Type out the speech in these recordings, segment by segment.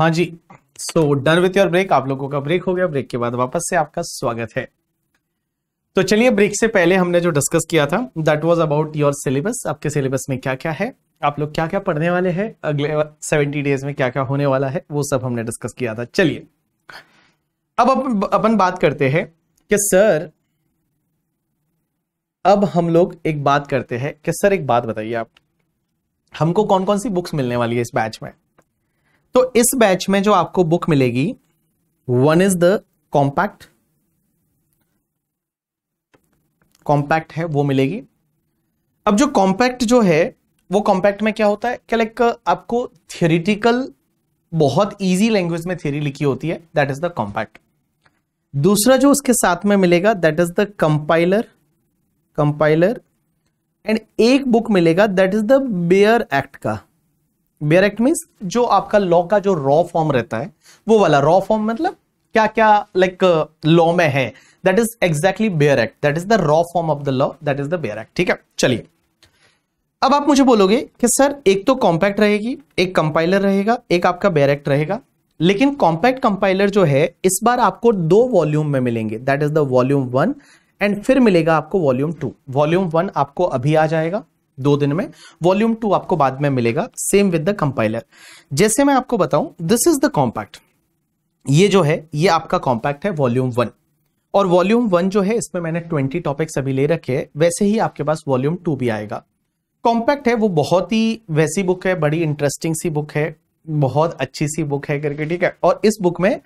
हाँ जी so done with your break आप लोगों का ब्रेक हो गया ब्रेक के बाद वापस से आपका स्वागत है तो चलिए ब्रेक से पहले हमने जो डिस्कस किया था that was about your syllabus आपके सिलेबस में क्या क्या है आप लोग क्या क्या पढ़ने वाले हैं अगले सेवेंटी डेज में क्या क्या होने वाला है वो सब हमने डिस्कस किया था चलिए अब अपन अपन बात करते हैं कि सर अब हम लोग एक बात करते हैं कि सर एक बात बताइए आप हमको कौन कौन सी बुक्स मिलने वाली है इस बैच में तो इस बैच में जो आपको बुक मिलेगी one is the compact compact है वो मिलेगी अब जो कॉम्पैक्ट जो है वो कॉम्पैक्ट में क्या होता है क्या लाइक आपको थियोरिटिकल बहुत इजी लैंग्वेज में थ्योरी लिखी होती है दैट इज द कॉम्पैक्ट दूसरा जो उसके साथ में मिलेगा that is the compiler compiler and एक बुक मिलेगा that is the bare act का बेयर एक्ट मीन्स जो आपका लॉ का जो रॉ फॉर्म रहता है वो वाला रॉ फॉर्म मतलब क्या क्या लाइक लॉ में है that is exactly bare act that is the raw form of the law that is the bare act ठीक है चलिए अब आप मुझे बोलोगे कि सर एक तो कॉम्पैक्ट रहेगी एक कंपाइलर रहेगा एक आपका बेयर एक्ट रहेगा लेकिन कॉम्पैक्ट कंपाइलर जो है इस बार आपको दो वॉल्यूम में मिलेंगे that is the volume one and फिर मिलेगा आपको वॉल्यूम टू वॉल्यूम वन आपको अभी आ जाएगा दो दिन में वॉल्यूम टू आपको बाद में मिलेगा सेम विद द कंपाइलर जैसे मैं आपको बताऊं दिस इज द कॉम्पैक्ट ये जो है ये आपका कॉम्पैक्ट है वॉल्यूम वन और वॉल्यूम वन जो है इसमें मैंने ट्वेंटी टॉपिक्स अभी ले रखे हैं वैसे ही आपके पास वॉल्यूम टू भी आएगा कॉम्पैक्ट है वो बहुत ही वैसी बुक है बड़ी इंटरेस्टिंग सी बुक है बहुत अच्छी सी बुक है करके ठीक है और इस बुक में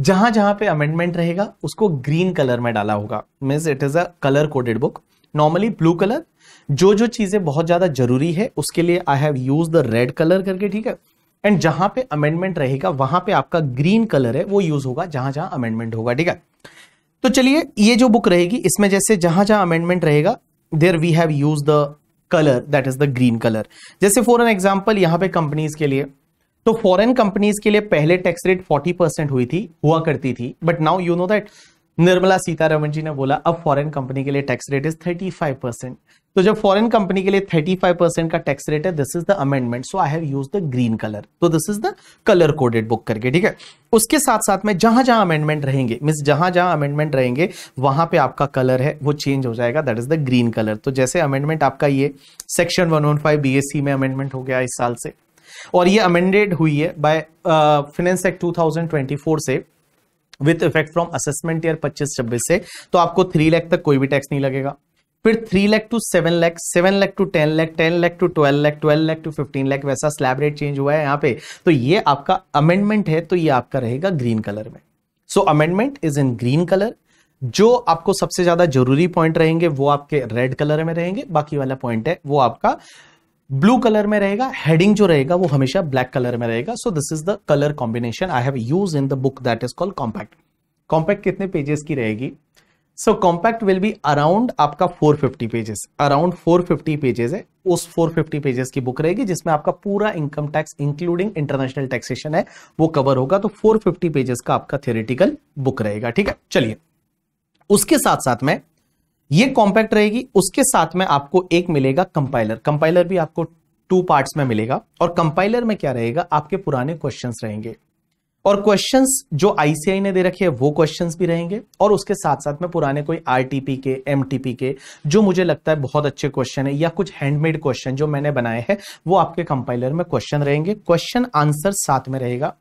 जहां जहां पे अमेंडमेंट रहेगा उसको ग्रीन कलर में डाला होगा means it is a colour coded book normally blue colour जो जो चीजें बहुत ज्यादा जरूरी है उसके लिए I have use the red colour करके ठीक है एंड जहां पे अमेंडमेंट रहेगा वहां पे आपका ग्रीन कलर है वो यूज होगा जहां जहां अमेंडमेंट होगा ठीक है तो चलिए ये जो बुक रहेगी इसमें जैसे जहां जहां अमेंडमेंट रहेगा there we have use the colour that is the green colour जैसे फॉर एन एग्जाम्पल यहां पे कंपनीज के लिए तो फॉरेन कंपनीज के लिए पहले टैक्स रेट 40 परसेंट हुई थी हुआ करती थी but now you know that Nirmala Sitharaman ji ने बोला अब फॉरेन कंपनी के लिए टैक्स रेट इज 35 परसेंट तो जब फॉरेन कंपनी के लिए 35 परसेंट का टैक्स रेट है this is the amendment so I have use the green colour तो this is the colour coded book करके ठीक है उसके साथ साथ में जहां जहां अमेंडमेंट रहेंगे मीन जहां जहां अमेंडमेंट रहेंगे वहां पे आपका कलर है वो चेंज हो जाएगा that is the green colour तो जैसे अमेंडमेंट आपका ये section one one five B S C में अमेंडमेंट हो गया इस साल से और ये अमेंडेड हुई है बाय फिनेंस एक्ट फोर से with effect from assessment year पच्चीस छब्बीस से तो आपको थ्री लैख तक कोई भी टैक्स नहीं लगेगा फिर three lakh to seven lakh seven lakh to ten lakh ten lakh to twelve lakh twelve lakh to fifteen lakh वैसा स्लैब रेट चेंज हुआ है यहाँ पे तो ये आपका अमेंडमेंट है तो ये आपका रहेगा ग्रीन कलर में so amendment is in green colour जो आपको सबसे ज्यादा जरूरी पॉइंट रहेंगे वो आपके रेड कलर में रहेंगे बाकी वाला पॉइंट है वो आपका ब्लू कलर में रहेगा हेडिंग जो रहेगा वो हमेशा ब्लैक कलर में रहेगा so this is the colour combination I have use in the book that is called compact compact कितने पेजेस की रहेगी so compact will be around आपका 450 पेजेस अराउंड 450 पेजेस है उस 450 पेजेस की बुक रहेगी जिसमें आपका पूरा income tax including international taxation है वो कवर होगा तो 450 पेजेस का आपका थियोरिटिकल बुक रहेगा ठीक है चलिए उसके साथ साथ में ये कॉम्पैक्ट रहेगी उसके साथ में आपको एक मिलेगा कंपाइलर कंपाइलर भी आपको टू पार्ट्स में मिलेगा और कंपाइलर में क्या रहेगा आपके पुराने क्वेश्चंस रहेंगे और क्वेश्चंस जो आईसीआई ने दे रखे हैं वो क्वेश्चंस भी रहेंगे और उसके साथ साथ में पुराने कोई आरटीपी के एमटीपी के जो मुझे लगता है बहुत अच्छे क्वेश्चन है या कुछ हैंडमेड क्वेश्चन जो मैंने बनाए हैं वो आपके कंपाइलर में क्वेश्चन रहेंगे क्वेश्चन आंसर साथ में रहेगा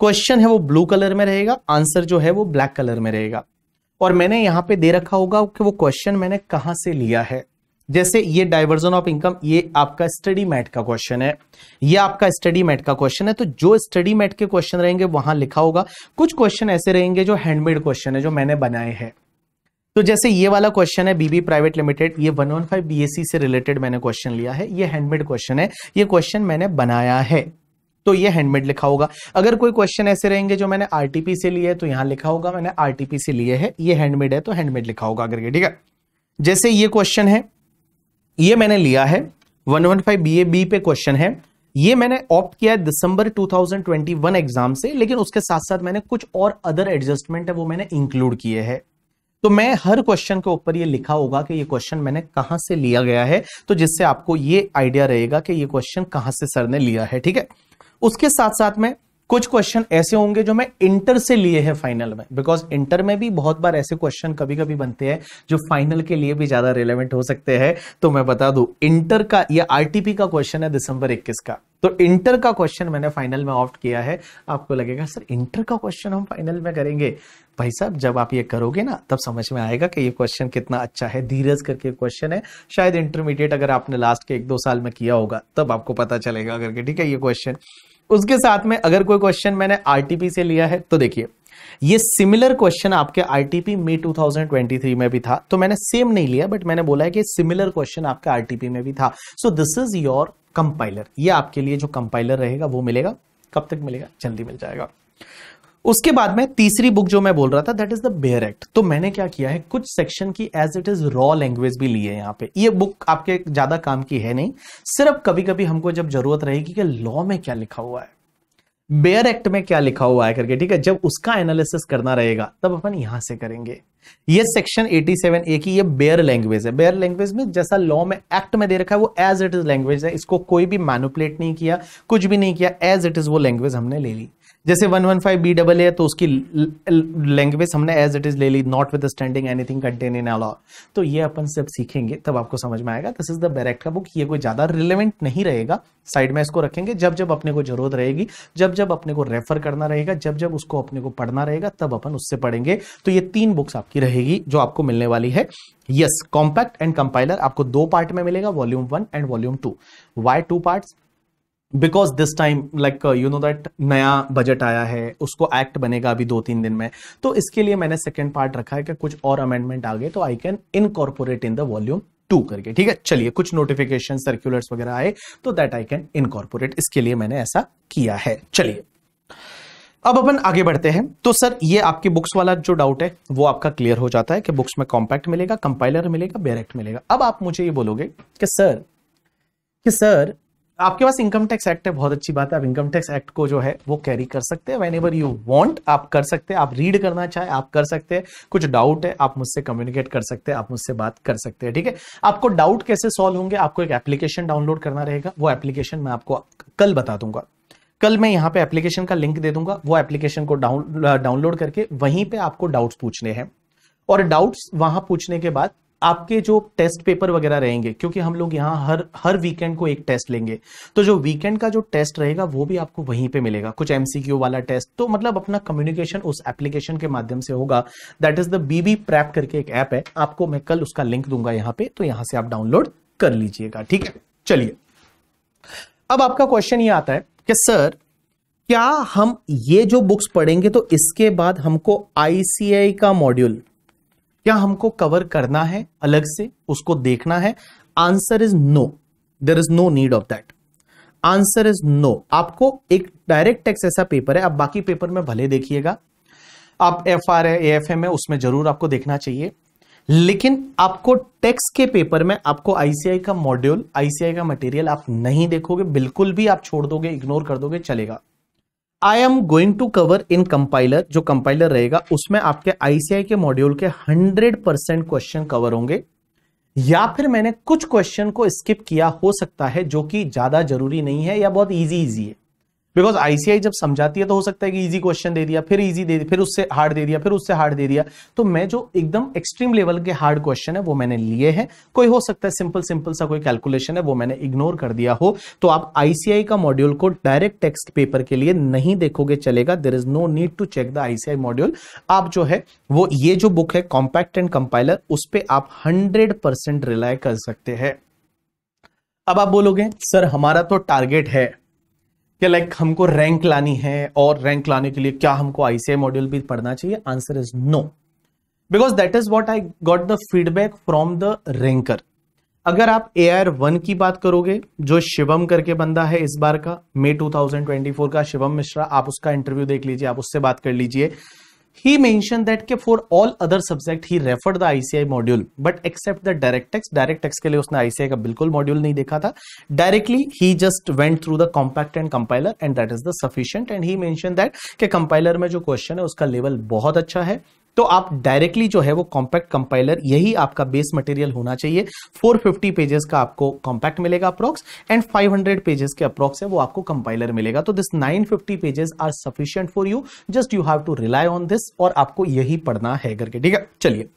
क्वेश्चन है वो ब्लू कलर में रहेगा आंसर जो है वो ब्लैक कलर में रहेगा और मैंने यहां पे दे रखा होगा कि वो क्वेश्चन मैंने कहां से लिया है जैसे ये डाइवर्जन ऑफ इनकम ये आपका स्टडी मैट का क्वेश्चन है ये आपका स्टडी मैट का क्वेश्चन है तो जो स्टडी मैट के क्वेश्चन रहेंगे वहां लिखा होगा कुछ क्वेश्चन ऐसे रहेंगे जो हैंडमेड क्वेश्चन है जो मैंने बनाए हैं तो जैसे ये वाला क्वेश्चन है बीबी प्राइवेट लिमिटेड ये वन वन से रिलेटेड मैंने क्वेश्चन लिया है ये हैंडमेड क्वेश्चन है ये क्वेश्चन मैंने बनाया है तो ये हैंडमेड लिखा होगा अगर कोई क्वेश्चन ऐसे रहेंगे जो मैंने आरटीपी से लिए है तो यहां लिखा होगा मैंने आरटीपी से लिए है ये हैंडमेड है तो हैंडमेड लिखा होगा अगर ये ठीक है जैसे ये क्वेश्चन है ये मैंने लिया है one one five B A B पे क्वेश्चन है ये मैंने ऑप्ट किया है दिसंबर 2021 एग्जाम से लेकिन उसके साथ साथ मैंने कुछ और अदर एडजस्टमेंट है वो मैंने इंक्लूड किए हैं तो मैं हर क्वेश्चन के ऊपर ये लिखा होगा कि ये क्वेश्चन मैंने कहां से लिया गया है तो जिससे आपको ये आइडिया रहेगा कि ये क्वेश्चन कहां से सर ने लिया है ठीक है उसके साथ साथ में कुछ क्वेश्चन ऐसे होंगे जो मैं इंटर से लिए हैं फाइनल में बिकॉज इंटर में भी बहुत बार ऐसे क्वेश्चन कभी कभी बनते हैं जो फाइनल के लिए भी ज्यादा रिलेवेंट हो सकते हैं तो मैं बता दू इंटर का या आरटीपी का क्वेश्चन है दिसंबर 21 का तो इंटर का क्वेश्चन मैंने फाइनल में ऑप्ट किया है आपको लगेगा सर इंटर का क्वेश्चन हम फाइनल में करेंगे भाई साहब जब आप ये करोगे ना तब समझ में आएगा कि ये क्वेश्चन कितना अच्छा है धीरज करके क्वेश्चन है शायद इंटरमीडिएट अगर आपने लास्ट के एक दो साल में किया होगा तब आपको पता चलेगा करके ठीक है ये क्वेश्चन उसके साथ में अगर कोई क्वेश्चन मैंने आरटीपी से लिया है तो देखिए ये सिमिलर क्वेश्चन आपके आरटीपी मे 2023 में भी था तो मैंने सेम नहीं लिया बट मैंने बोला है कि सिमिलर क्वेश्चन आपके आरटीपी में भी था so this is your compiler ये आपके लिए जो कंपाइलर रहेगा वो मिलेगा कब तक मिलेगा जल्दी मिल जाएगा उसके बाद में तीसरी बुक जो मैं बोल रहा था that is the bare act तो मैंने क्या किया है कुछ सेक्शन की as it is raw language भी ली है यहाँ पे ये बुक आपके ज्यादा काम की है नहीं सिर्फ कभी कभी हमको जब जरूरत रहेगी कि लॉ में क्या लिखा हुआ है बेयर एक्ट में क्या लिखा हुआ है करके ठीक है जब उसका एनालिसिस करना रहेगा तब अपन यहां से करेंगे ये सेक्शन 87 ए की ये बेयर लैंग्वेज है बेयर लैंग्वेज में जैसा लॉ में एक्ट में दे रखा है वो एज इट इज लैंग्वेज है इसको कोई भी मैनुपलेट नहीं किया कुछ भी नहीं किया एज इट इज वो लैंग्वेज हमने ले ली जैसे one one five B double A तो उसकी लैंग्वेज हमने एज इट इज ले ली notwithstanding anything contain in a law तो ये अपन सब सीखेंगे तब आपको समझ में आएगा दिस इज द बैरेक्ट का बुक ये कोई ज़्यादा रिलेवेंट नहीं रहेगा साइड में इसको रखेंगे जब जब अपने को जरूरत रहेगी जब जब अपने को रेफर करना रहेगा जब जब उसको अपने को पढ़ना रहेगा तब अपन उससे पढ़ेंगे तो ये तीन बुक्स आपकी रहेगी जो आपको मिलने वाली है यस कॉम्पैक्ट एंड कंपाइलर आपको दो पार्ट में मिलेगा volume one and volume two why two part because this time like you know that नया बजट आया है उसको एक्ट बनेगा अभी दो तीन दिन में तो इसके लिए मैंने सेकेंड पार्ट रखा है कि कुछ और अमेंडमेंट आ गए तो I can incorporate in the volume two करके ठीक है चलिए कुछ नोटिफिकेशन सर्क्यूलर्स वगैरह आए तो दैट आई कैन इनकॉर्पोरेट इसके लिए मैंने ऐसा किया है चलिए अब अपन आगे बढ़ते हैं तो सर ये आपकी बुक्स वाला जो डाउट है वो आपका क्लियर हो जाता है कि बुक्स में कॉम्पैक्ट मिलेगा कंपाइलर मिलेगा बेरेक्ट मिलेगा अब आप मुझे ये बोलोगे कि सर कि सर आपके पास इनकम टैक्स एक्ट है बहुत अच्छी बात है आप इनकम टैक्स एक्ट को जो है वो कैरी कर सकते हैं वेन यू वांट आप कर सकते हैं आप रीड करना चाहे आप कर सकते हैं कुछ डाउट है आप मुझसे कम्युनिकेट कर सकते हैं आप मुझसे बात कर सकते हैं ठीक है आपको डाउट कैसे सॉल्व होंगे आपको एक एप्लीकेशन डाउनलोड करना रहेगा वो एप्लीकेशन मैं आपको कल बता दूंगा कल मैं यहाँ पे एप्लीकेशन का लिंक दे दूंगा वो एप्लीकेशन को डाउन डाउनलोड करके वहीं पर आपको डाउट पूछने हैं और डाउट्स वहां पूछने के बाद आपके जो टेस्ट पेपर वगैरह रहेंगे क्योंकि हम लोग यहाँ हर हर वीकेंड को एक टेस्ट लेंगे तो जो वीकेंड का जो टेस्ट रहेगा वो भी आपको वहीं पे मिलेगा कुछ एमसीक्यू वाला टेस्ट तो मतलब अपना कम्युनिकेशन उस एप्लीकेशन के माध्यम से होगा that is the BB prep करके एक ऐप है आपको मैं कल उसका लिंक दूंगा यहाँ पे तो यहाँ से आप डाउनलोड कर लीजिएगा ठीक है चलिए अब आपका क्वेश्चन ये आता है कि सर क्या हम ये जो बुक्स पढ़ेंगे तो इसके बाद हमको आईसीआई का मॉड्यूल क्या हमको कवर करना है अलग से उसको देखना है answer is no there is no need of that answer is no आपको एक डायरेक्ट टेक्स ऐसा पेपर है आप बाकी पेपर में भले देखिएगा आप एफ आर है ए एफ एम है उसमें जरूर आपको देखना चाहिए लेकिन आपको टेक्स के पेपर में आपको आईसीआई का मॉड्यूल आईसीआई का मटेरियल आप नहीं देखोगे बिल्कुल भी आप छोड़ दोगे इग्नोर कर दोगे चलेगा I am going to cover in compiler जो कंपाइलर रहेगा उसमें आपके आईसीआई के मॉड्यूल के 100 परसेंट क्वेश्चन कवर होंगे या फिर मैंने कुछ क्वेश्चन को स्किप किया हो सकता है जो कि ज्यादा जरूरी नहीं है या बहुत इजी इजी है बिकॉज आईसीआई जब समझाती है तो हो सकता है कि इजी क्वेश्चन दे दिया फिर इजी दे दिया फिर उससे हार्ड दे दिया फिर उससे हार्ड दे दिया तो मैं जो एकदम एक्सट्रीम लेवल के हार्ड क्वेश्चन है वो मैंने लिए हैं कोई हो सकता है सिंपल सिंपल सा कोई कैलकुलेशन है वो मैंने इग्नोर कर दिया हो तो आप आईसीआई का मॉड्यूल को डायरेक्ट टेक्स्ट पेपर के लिए नहीं देखोगे चलेगा there is no need to check the ICI module आप जो है वो ये जो बुक है कॉम्पैक्ट एंड कंपाइलर उस पर आप हंड्रेड परसेंट रिलाय कर सकते हैं अब आप बोलोगे सर हमारा तो टारगेट है कि लाइक हमको रैंक लानी है और रैंक लाने के लिए क्या हमको आईसीआई मॉड्यूल भी पढ़ना चाहिए answer is no because that is what I got the feedback from the ranker अगर आप ए आर वन की बात करोगे जो शिवम करके बंदा है इस बार का मे 2024 का शिवम मिश्रा आप उसका इंटरव्यू देख लीजिए आप उससे बात कर लीजिए He mentioned that के for all other subject he referred the ICI module but except the direct text direct text के लिए उसने ICI का बिल्कुल मॉड्यूल नहीं देखा था directly he just went through the compact and compiler and that is the sufficient and he mentioned that के compiler में जो question है उसका level बहुत अच्छा है तो आप डायरेक्टली जो है वो कॉम्पैक्ट कंपाइलर यही आपका बेस मटेरियल होना चाहिए 450 पेजेस का आपको कॉम्पैक्ट मिलेगा अप्रॉक्स एंड 500 पेजेस के अप्रॉक्स है वो आपको कंपाइलर मिलेगा तो this 950 pages are sufficient for you just you have to rely on this और आपको यही पढ़ना है करके ठीक है चलिए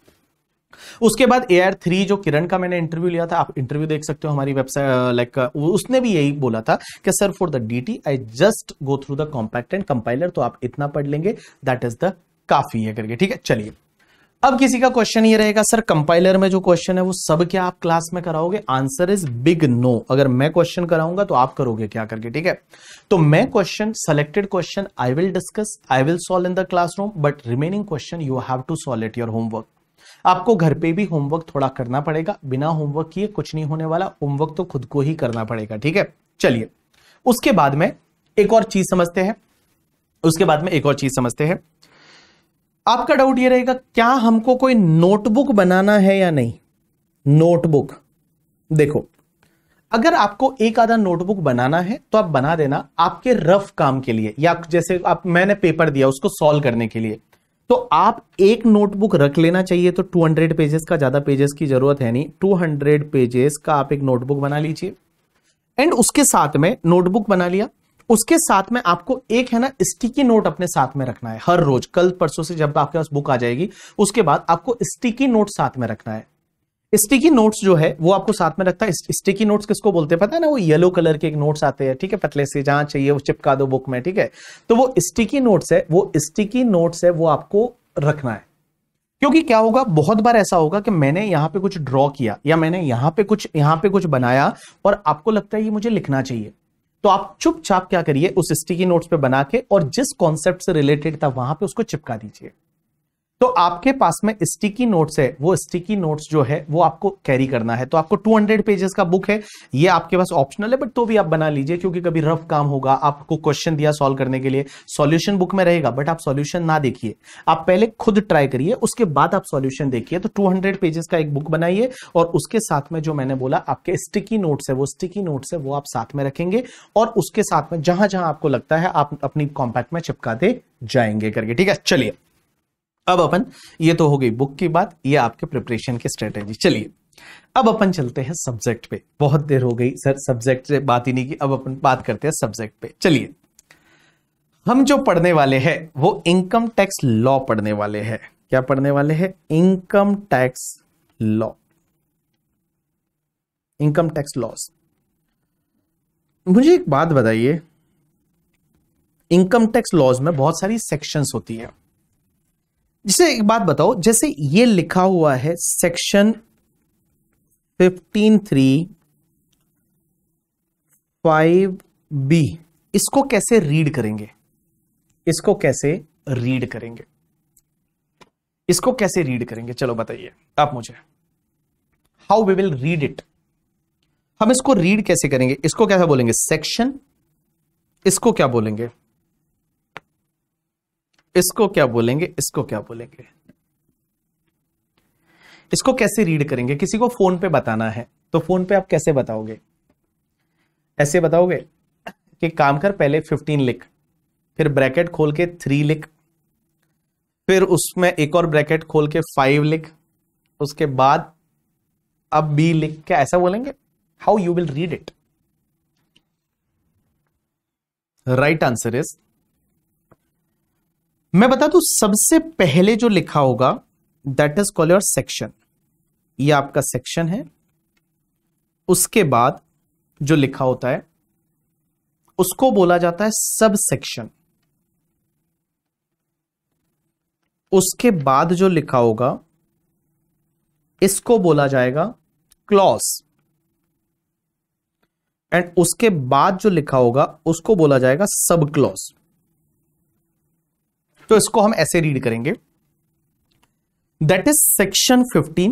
उसके बाद ए आर थ्री जो किरण का मैंने इंटरव्यू लिया था आप इंटरव्यू देख सकते हो हमारी वेबसाइट लाइक उसने भी यही बोला था कि sir for the D T I just go through the compact and compiler तो आप इतना पढ़ लेंगे दैट इज द काफी है करके ठीक है चलिए अब किसी का क्वेश्चन ये रहेगा सर कंपाइलर में जो क्वेश्चन है वो सब क्या आप क्लास में कराओगे आंसर इज बिग नो अगर मैं क्वेश्चन कराऊंगा तो आप करोगे क्या करके ठीक है तो मैं question selected question I will discuss I will solve in the classroom but remaining question you have to solve it your homework आपको घर पे भी होमवर्क थोड़ा करना पड़ेगा बिना होमवर्क किए कुछ नहीं होने वाला होमवर्क तो खुद को ही करना पड़ेगा ठीक है चलिए उसके बाद में एक और चीज समझते हैं उसके बाद में एक और चीज समझते हैं आपका डाउट ये रहेगा क्या हमको कोई नोटबुक बनाना है या नहीं नोटबुक देखो अगर आपको एक आधा नोटबुक बनाना है तो आप बना देना आपके रफ काम के लिए या जैसे आप मैंने पेपर दिया उसको सॉल्व करने के लिए तो आप एक नोटबुक रख लेना चाहिए तो 200 पेजेस का ज्यादा पेजेस की जरूरत है नहीं 200 पेजेस का आप एक नोटबुक बना लीजिए एंड उसके साथ में नोटबुक बना लिया उसके साथ में आपको एक है ना स्टिकी नोट अपने साथ में रखना है हर रोज कल परसों से जब आपके पास बुक आ जाएगी उसके बाद आपको स्टिकी नोट साथ में रखना है स्टिकी नोट्स जो है वो आपको साथ में रखता है स्टिकी नोट्स किसको बोलते हैं पता है ना वो येलो कलर के एक नोट्स आते हैं ठीक है पतले से जहां चाहिए वो चिपका दो बुक में ठीक है तो वो स्टिकी नोट्स है वो स्टिकी नोट्स है वो आपको रखना है क्योंकि क्या होगा बहुत बार ऐसा होगा कि मैंने यहाँ पे कुछ ड्रॉ किया या मैंने यहाँ पे कुछ यहाँ पे कुछ बनाया और आपको लगता है ये मुझे लिखना चाहिए तो आप चुपचाप क्या करिए उस स्टिकी नोट्स पे बना के और जिस कॉन्सेप्ट से रिलेटेड था वहां पे उसको चिपका दीजिए तो आपके पास में स्टिकी नोट्स है वो स्टिकी नोट्स जो है वो आपको कैरी करना है तो आपको 200 पेजेस का बुक है ये आपके पास ऑप्शनल है बट तो भी आप बना लीजिए क्योंकि कभी रफ काम होगा आपको क्वेश्चन दिया सॉल्व करने के लिए सॉल्यूशन बुक में रहेगा बट आप सॉल्यूशन ना देखिए आप पहले खुद ट्राई करिए उसके बाद आप सोल्यूशन देखिए तो टू पेजेस का एक बुक बनाइए और उसके साथ में जो मैंने बोला आपके स्टिकी नोट्स है वो स्टिकी नोट्स है वो आप साथ में रखेंगे और उसके साथ में जहां जहां आपको लगता है आप अपनी कॉम्पैक्ट में चिपकाते जाएंगे करके ठीक है चलिए अब अपन ये तो हो गई बुक की बात ये आपके प्रिपरेशन की स्ट्रेटेजी चलिए अब अपन चलते हैं सब्जेक्ट पे बहुत देर हो गई सर सब्जेक्ट से बात ही नहीं की अब अपन बात करते हैं सब्जेक्ट पे चलिए हम जो पढ़ने वाले हैं वो इनकम टैक्स लॉ पढ़ने वाले हैं क्या पढ़ने वाले हैं income tax law income tax laws मुझे एक बात बताइए इनकम टैक्स लॉज में बहुत सारी सेक्शंस होती है जैसे एक बात बताओ जैसे ये लिखा हुआ है section fifteen three five B इसको कैसे रीड करेंगे इसको कैसे रीड करेंगे इसको कैसे रीड करेंगे चलो बताइए आप मुझे how we will read it हम इसको रीड कैसे करेंगे इसको कैसा बोलेंगे सेक्शन इसको क्या बोलेंगे इसको क्या बोलेंगे इसको क्या बोलेंगे इसको कैसे रीड करेंगे किसी को फोन पे बताना है तो फोन पे आप कैसे बताओगे ऐसे बताओगे कि काम कर पहले फिफ्टीन लिख फिर ब्रैकेट खोल के थ्री लिख फिर उसमें एक और ब्रैकेट खोल के फाइव लिख उसके बाद अब बी लिख क्या ऐसा बोलेंगे how you will read it right answer is मैं बता दू सबसे पहले जो लिखा होगा that is call your section ये आपका सेक्शन है उसके बाद जो लिखा होता है उसको बोला जाता है सब सेक्शन उसके बाद जो लिखा होगा इसको बोला जाएगा क्लॉस एंड उसके बाद जो लिखा होगा उसको बोला जाएगा सब क्लॉस तो इसको हम ऐसे रीड करेंगे that is section 15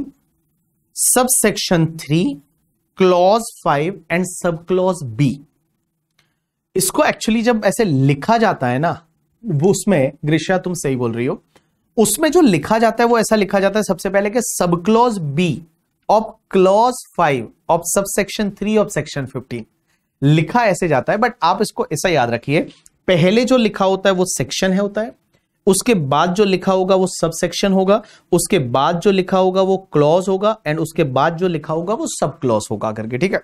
sub section three clause five and subclause B इसको एक्चुअली जब ऐसे लिखा जाता है ना वो उसमें ग्रीषा तुम सही बोल रही हो उसमें जो लिखा जाता है वो ऐसा लिखा जाता है सबसे पहले कि subclause B of clause five of sub section three of section fifteen लिखा ऐसे जाता है बट आप इसको ऐसा याद रखिए पहले जो लिखा होता है वो सेक्शन है होता है उसके बाद जो लिखा होगा वो सब सेक्शन होगा उसके बाद जो लिखा होगा वो क्लॉज होगा एंड उसके बाद जो लिखा होगा वो सब क्लॉज होगा करके ठीक है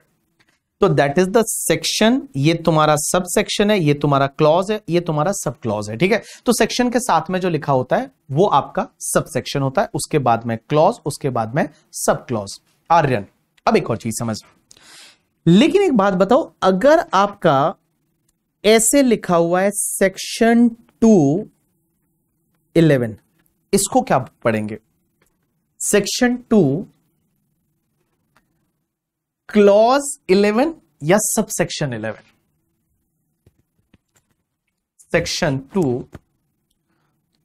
तो दैट इज द सेक्शन ये तुम्हारा सब सेक्शन है ये तुम्हारा क्लॉज है ये तुम्हारा सब क्लॉज है ठीक है तो सेक्शन के साथ में जो लिखा होता है वो आपका सब सेक्शन होता है उसके बाद में क्लॉज उसके बाद में सब क्लॉज आर्यन अब एक और चीज समझ लेकिन एक बात बताओ अगर आपका ऐसे लिखा हुआ है सेक्शन टू इलेवन इसको क्या पढ़ेंगे सेक्शन टू क्लॉज इलेवन या subsection eleven section two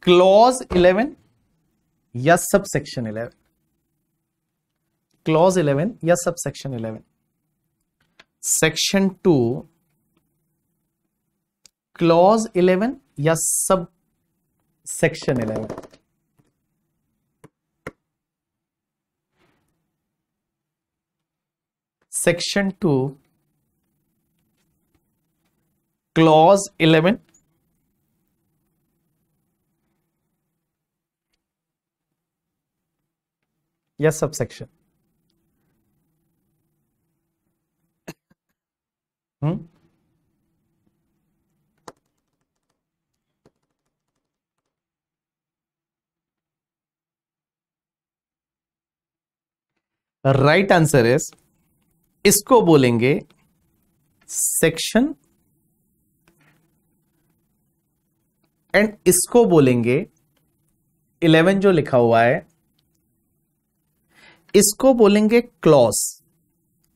clause eleven या subsection eleven clause eleven या subsection eleven section two clause eleven या sub section 11 section 2 clause 11 yes subsection hmm right answer is इसको बोलेंगे section and इसको बोलेंगे eleven जो लिखा हुआ है इसको बोलेंगे क्लॉस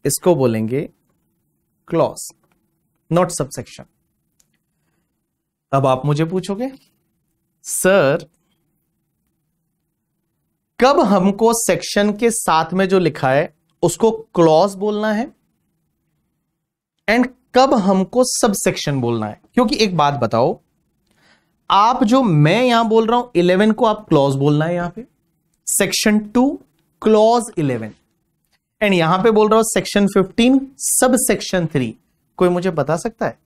इसको बोलेंगे क्लॉस नॉट सबसेक्शन अब आप मुझे पूछोगे सर कब हमको सेक्शन के साथ में जो लिखा है उसको क्लॉज बोलना है एंड कब हमको सब सेक्शन बोलना है क्योंकि एक बात बताओ आप जो मैं यहां बोल रहा हूं इलेवन को आप क्लॉज बोलना है यहां पे section two clause eleven and यहां पे बोल रहा हूं section fifteen sub section three कोई मुझे बता सकता है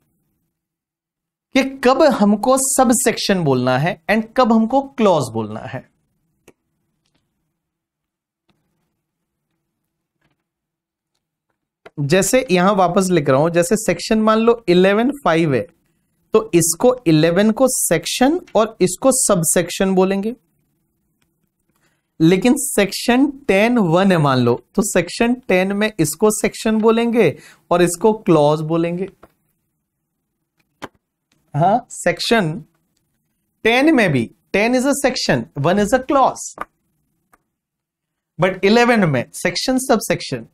कि कब हमको सब सेक्शन बोलना है एंड कब हमको क्लॉज बोलना है जैसे यहां वापस लिख रहा हूं जैसे सेक्शन मान लो इलेवन फाइव है तो इसको इलेवन को सेक्शन और इसको सब सेक्शन बोलेंगे लेकिन सेक्शन टेन वन है मान लो तो सेक्शन टेन में इसको सेक्शन बोलेंगे और इसको क्लॉज बोलेंगे हा सेक्शन टेन में भी ten is a section one is a clause but eleven में सेक्शन सब सेक्शन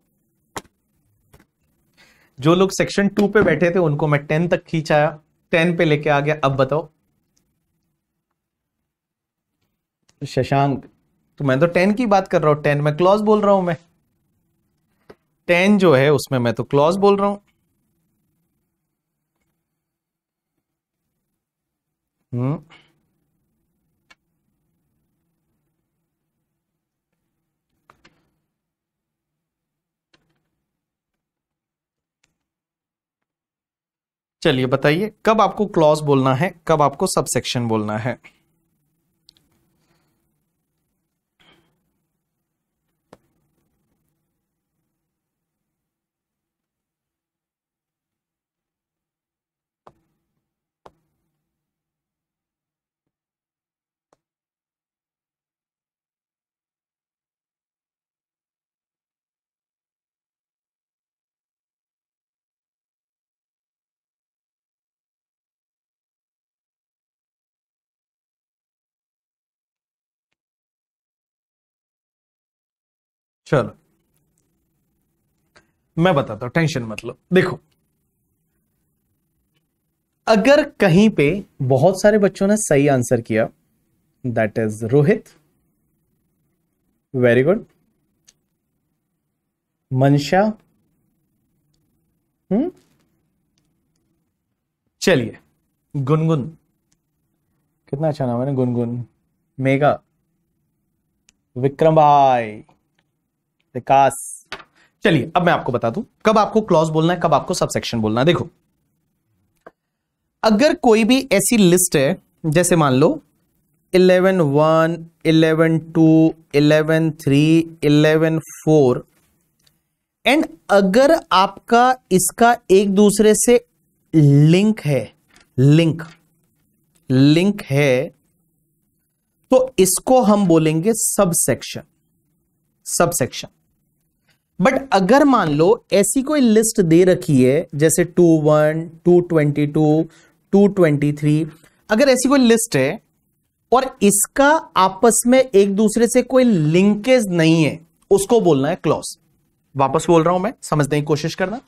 जो लोग सेक्शन टू पे बैठे थे उनको मैं टेन तक खींचाया टेन पे लेके आ गया अब बताओ शशांक तो मैं तो टेन की बात कर रहा हूं टेन में क्लॉज बोल रहा हूं मैं टेन जो है उसमें मैं तो क्लॉज बोल रहा हूं हम्म चलिए बताइए कब आपको क्लॉज बोलना है कब आपको सबसेक्शन बोलना है चलो मैं बताता हूं टेंशन मतलब देखो अगर कहीं पे बहुत सारे बच्चों ने सही आंसर किया that is Rohit very good Mansha hmm चलिए गुनगुन कितना अच्छा नाम है ना गुनगुन मेगा विक्रम भाई विकास चलिए अब मैं आपको बता दूं कब आपको क्लॉज बोलना है कब आपको सबसेक्शन बोलना है देखो अगर कोई भी ऐसी लिस्ट है जैसे मान लो eleven one eleven two eleven three eleven four and अगर आपका इसका एक दूसरे से लिंक है लिंक लिंक है तो इसको हम बोलेंगे सबसेक्शन सबसेक्शन बट अगर मान लो ऐसी कोई लिस्ट दे रखी है जैसे two one two twenty two two twenty three अगर ऐसी कोई लिस्ट है और इसका आपस में एक दूसरे से कोई लिंकेज नहीं है उसको बोलना है क्लॉज वापस बोल रहा हूं मैं समझने की कोशिश करना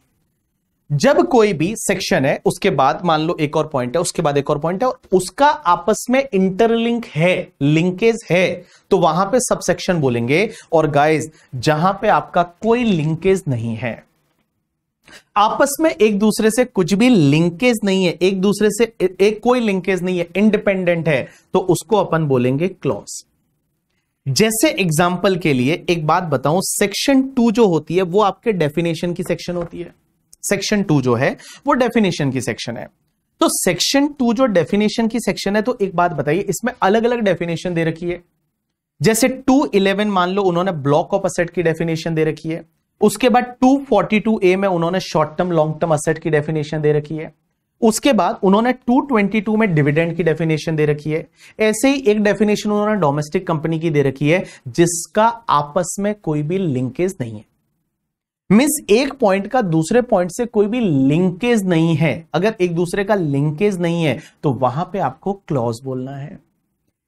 जब कोई भी सेक्शन है उसके बाद मान लो एक और पॉइंट है उसके बाद एक और पॉइंट है और उसका आपस में इंटरलिंक है लिंकेज है तो वहां पे सब सेक्शन बोलेंगे और गाइस जहां पे आपका कोई लिंकेज नहीं है आपस में एक दूसरे से कुछ भी लिंकेज नहीं है एक दूसरे से एक कोई लिंकेज नहीं है इंडिपेंडेंट है तो उसको अपन बोलेंगे क्लॉज जैसे एग्जाम्पल के लिए एक बात बताऊं सेक्शन टू जो होती है वो आपके डेफिनेशन की सेक्शन होती है सेक्शन टू जो है वो डेफिनेशन की सेक्शन है तो सेक्शन टू जो डेफिनेशन की सेक्शन है तो एक बात बताइए इसमें अलग अलग डेफिनेशन दे रखी है जैसे 211 मान लो उन्होंने ब्लॉक ऑफ असेट की डेफिनेशन दे रखी है उसके बाद 242 ए में उन्होंने short term long term asset की डेफिनेशन दे रखी है उसके बाद उन्होंने 222 में डिविडेंड की डेफिनेशन दे रखी है ऐसे ही एक डेफिनेशन उन्होंने डोमेस्टिक कंपनी की दे रखी है जिसका आपस में कोई भी लिंकेज नहीं है मिस एक पॉइंट का दूसरे पॉइंट से कोई भी लिंकेज नहीं है अगर एक दूसरे का लिंकेज नहीं है तो वहां पे आपको क्लॉज बोलना है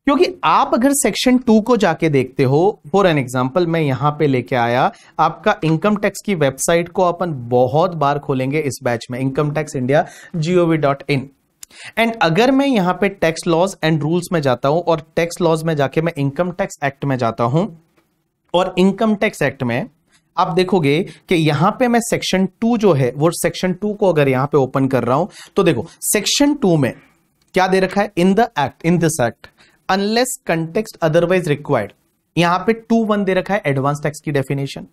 क्योंकि आप अगर सेक्शन टू को जाके देखते हो फॉर एन एग्जाम्पल मैं यहां पे लेके आया आपका इनकम टैक्स की वेबसाइट को अपन बहुत बार खोलेंगे इस बैच में income tax India GOV dot in and अगर मैं यहां पे टैक्स लॉज एंड रूल्स में जाता हूं और टैक्स लॉज में जाके मैं इनकम टैक्स एक्ट में जाता हूं और इनकम टैक्स एक्ट में आप देखोगे कि यहां पे मैं सेक्शन टू जो है वो सेक्शन टू को अगर यहां पे ओपन कर रहा हूं तो देखो सेक्शन टू में क्या दे रखा है in the act in this act unless context otherwise required यहां पे टू वन दे रखा है एडवांस टैक्स की डेफिनेशन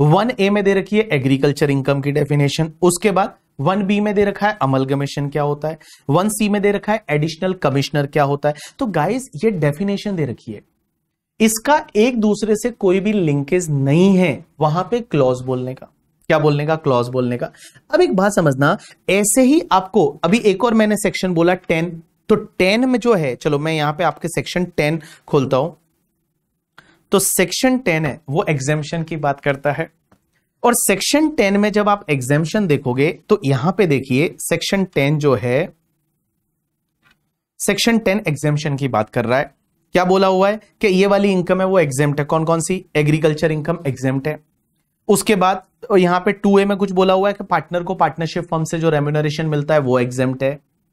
वन ए में दे रखी है एग्रीकल्चर इनकम की डेफिनेशन उसके बाद वन बी में दे रखा है अमल कमीशन क्या होता है वन सी में दे रखा है एडिशनल कमिश्नर क्या होता है तो गाइस ये डेफिनेशन दे रखी है इसका एक दूसरे से कोई भी लिंकेज नहीं है वहां पे क्लॉज बोलने का क्या बोलने का क्लॉज बोलने का अब एक बात समझना ऐसे ही आपको अभी एक और मैंने सेक्शन बोला टेन तो टेन में जो है चलो मैं यहां पे आपके सेक्शन टेन खोलता हूं तो सेक्शन टेन है वो एग्जेम्पन की बात करता है और सेक्शन टेन में जब आप एग्जेम्पन देखोगे तो यहां पे देखिए सेक्शन टेन जो है सेक्शन टेन एग्जेम्पन की बात कर रहा है क्या बोला हुआ है कि ये वाली इनकम है वो एग्जाम है कौन कौन सी एग्रीकल्चर इनकम एग्जाम है उसके बाद यहाँ पे टू ए में कुछ बोला हुआ है कि पार्टनर को पार्टनरशिप फॉर्म से जो रेम्यूनरेशन मिलता है वो एग्जाम है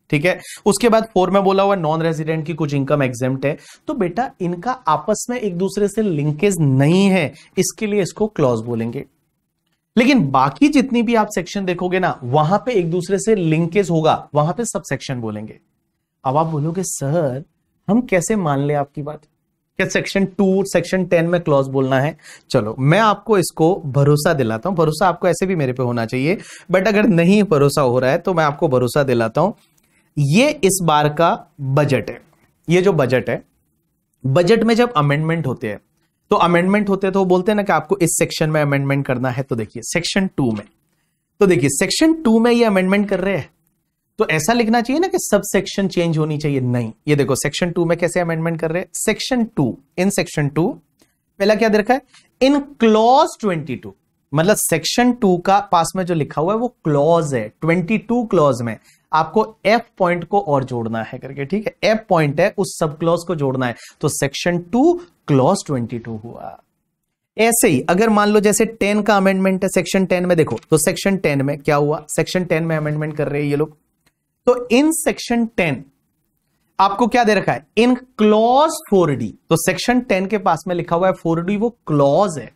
ठीक है उसके बाद फोर में बोला हुआ नॉन रेजिडेंट की कुछ इनकम एग्जाम है तो बेटा इनका आपस में एक दूसरे से लिंकेज नहीं है इसके लिए इसको क्लॉज बोलेंगे लेकिन बाकी जितनी भी आप सेक्शन देखोगे ना वहां पे एक दूसरे से लिंकेज होगा वहां पे सब सेक्शन बोलेंगे अब आप बोलोगे सर हम कैसे मान ले आपकी बात क्या सेक्शन टू सेक्शन टेन में क्लॉज बोलना है चलो मैं आपको इसको भरोसा दिलाता हूं भरोसा आपको ऐसे भी मेरे पे होना चाहिए बट अगर नहीं भरोसा हो रहा है तो मैं आपको भरोसा दिलाता हूं ये इस बार का बजट है ये जो बजट है बजट में जब अमेंडमेंट होते हैं तो अमेंडमेंट होते हैं तो वो बोलते हैं ना कि आपको इस सेक्शन में अमेंडमेंट करना है तो देखिए सेक्शन टू में तो देखिए सेक्शन टू में ये अमेंडमेंट कर रहे हैं तो ऐसा लिखना चाहिए ना कि सब सेक्शन चेंज होनी चाहिए नहीं ये देखो सेक्शन टू में कैसे अमेंडमेंट कर रहे हैं section two in section two पहला क्या देखा है इन क्लॉज ट्वेंटी टू मतलब सेक्शन टू का पास में जो लिखा हुआ है वो क्लॉज है ट्वेंटी टू क्लॉज में आपको एफ पॉइंट को और जोड़ना है करके ठीक है एफ पॉइंट है उस सब क्लॉज को जोड़ना है तो section two clause twenty two हुआ ऐसे ही अगर मान लो जैसे टेन का अमेंडमेंट है सेक्शन टेन में देखो तो सेक्शन टेन में क्या हुआ सेक्शन टेन में अमेंडमेंट कर रहे हैं ये लोग तो इन सेक्शन टेन आपको क्या दे रखा है इन क्लॉज फोर डी तो सेक्शन टेन के पास में लिखा हुआ है फोर डी वो क्लॉज है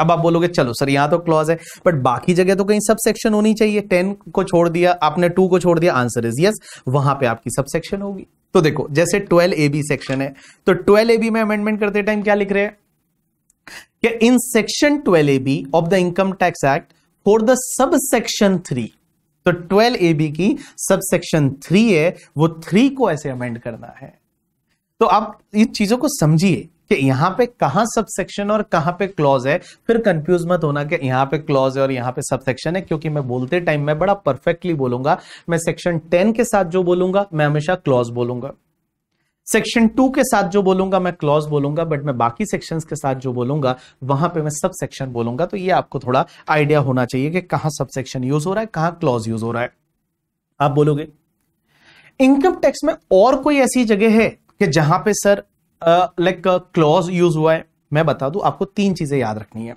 अब आप बोलोगे चलो सर यहां तो क्लॉज है बट बाकी जगह तो कहीं सब सेक्शन होनी चाहिए टेन को छोड़ दिया आपने टू को छोड़ दिया आंसर इज यस वहां पे आपकी सब सेक्शन होगी तो देखो जैसे ट्वेल्व ए बी सेक्शन है तो ट्वेल्व ए बी में अमेंडमेंट करते टाइम क्या लिख रहे हैं in section twelve A B of the income tax act for the sub section three तो ट्वेल्व ए बी की सबसेक्शन थ्री है वो थ्री को ऐसे अमेंड करना है तो आप इन चीजों को समझिए कि यहां पे कहां सबसेक्शन और कहां पे क्लॉज है फिर कंफ्यूज मत होना कि यहां पे क्लॉज है और यहां पे सबसेक्शन है क्योंकि मैं बोलते टाइम मैं बड़ा परफेक्टली बोलूंगा मैं सेक्शन टेन के साथ जो बोलूंगा मैं हमेशा क्लॉज बोलूंगा सेक्शन टू के साथ जो बोलूंगा मैं क्लॉज बोलूंगा बट मैं बाकी सेक्शन के साथ जो बोलूंगा वहां पे मैं सब सेक्शन बोलूंगा तो ये आपको थोड़ा आइडिया होना चाहिए कि कहां सब सेक्शन यूज हो रहा है कहां क्लॉज यूज हो रहा है आप बोलोगे इनकम टैक्स में और कोई ऐसी जगह है कि जहां पे सर लाइक क्लॉज यूज हुआ है मैं बता दू आपको तीन चीजें याद रखनी है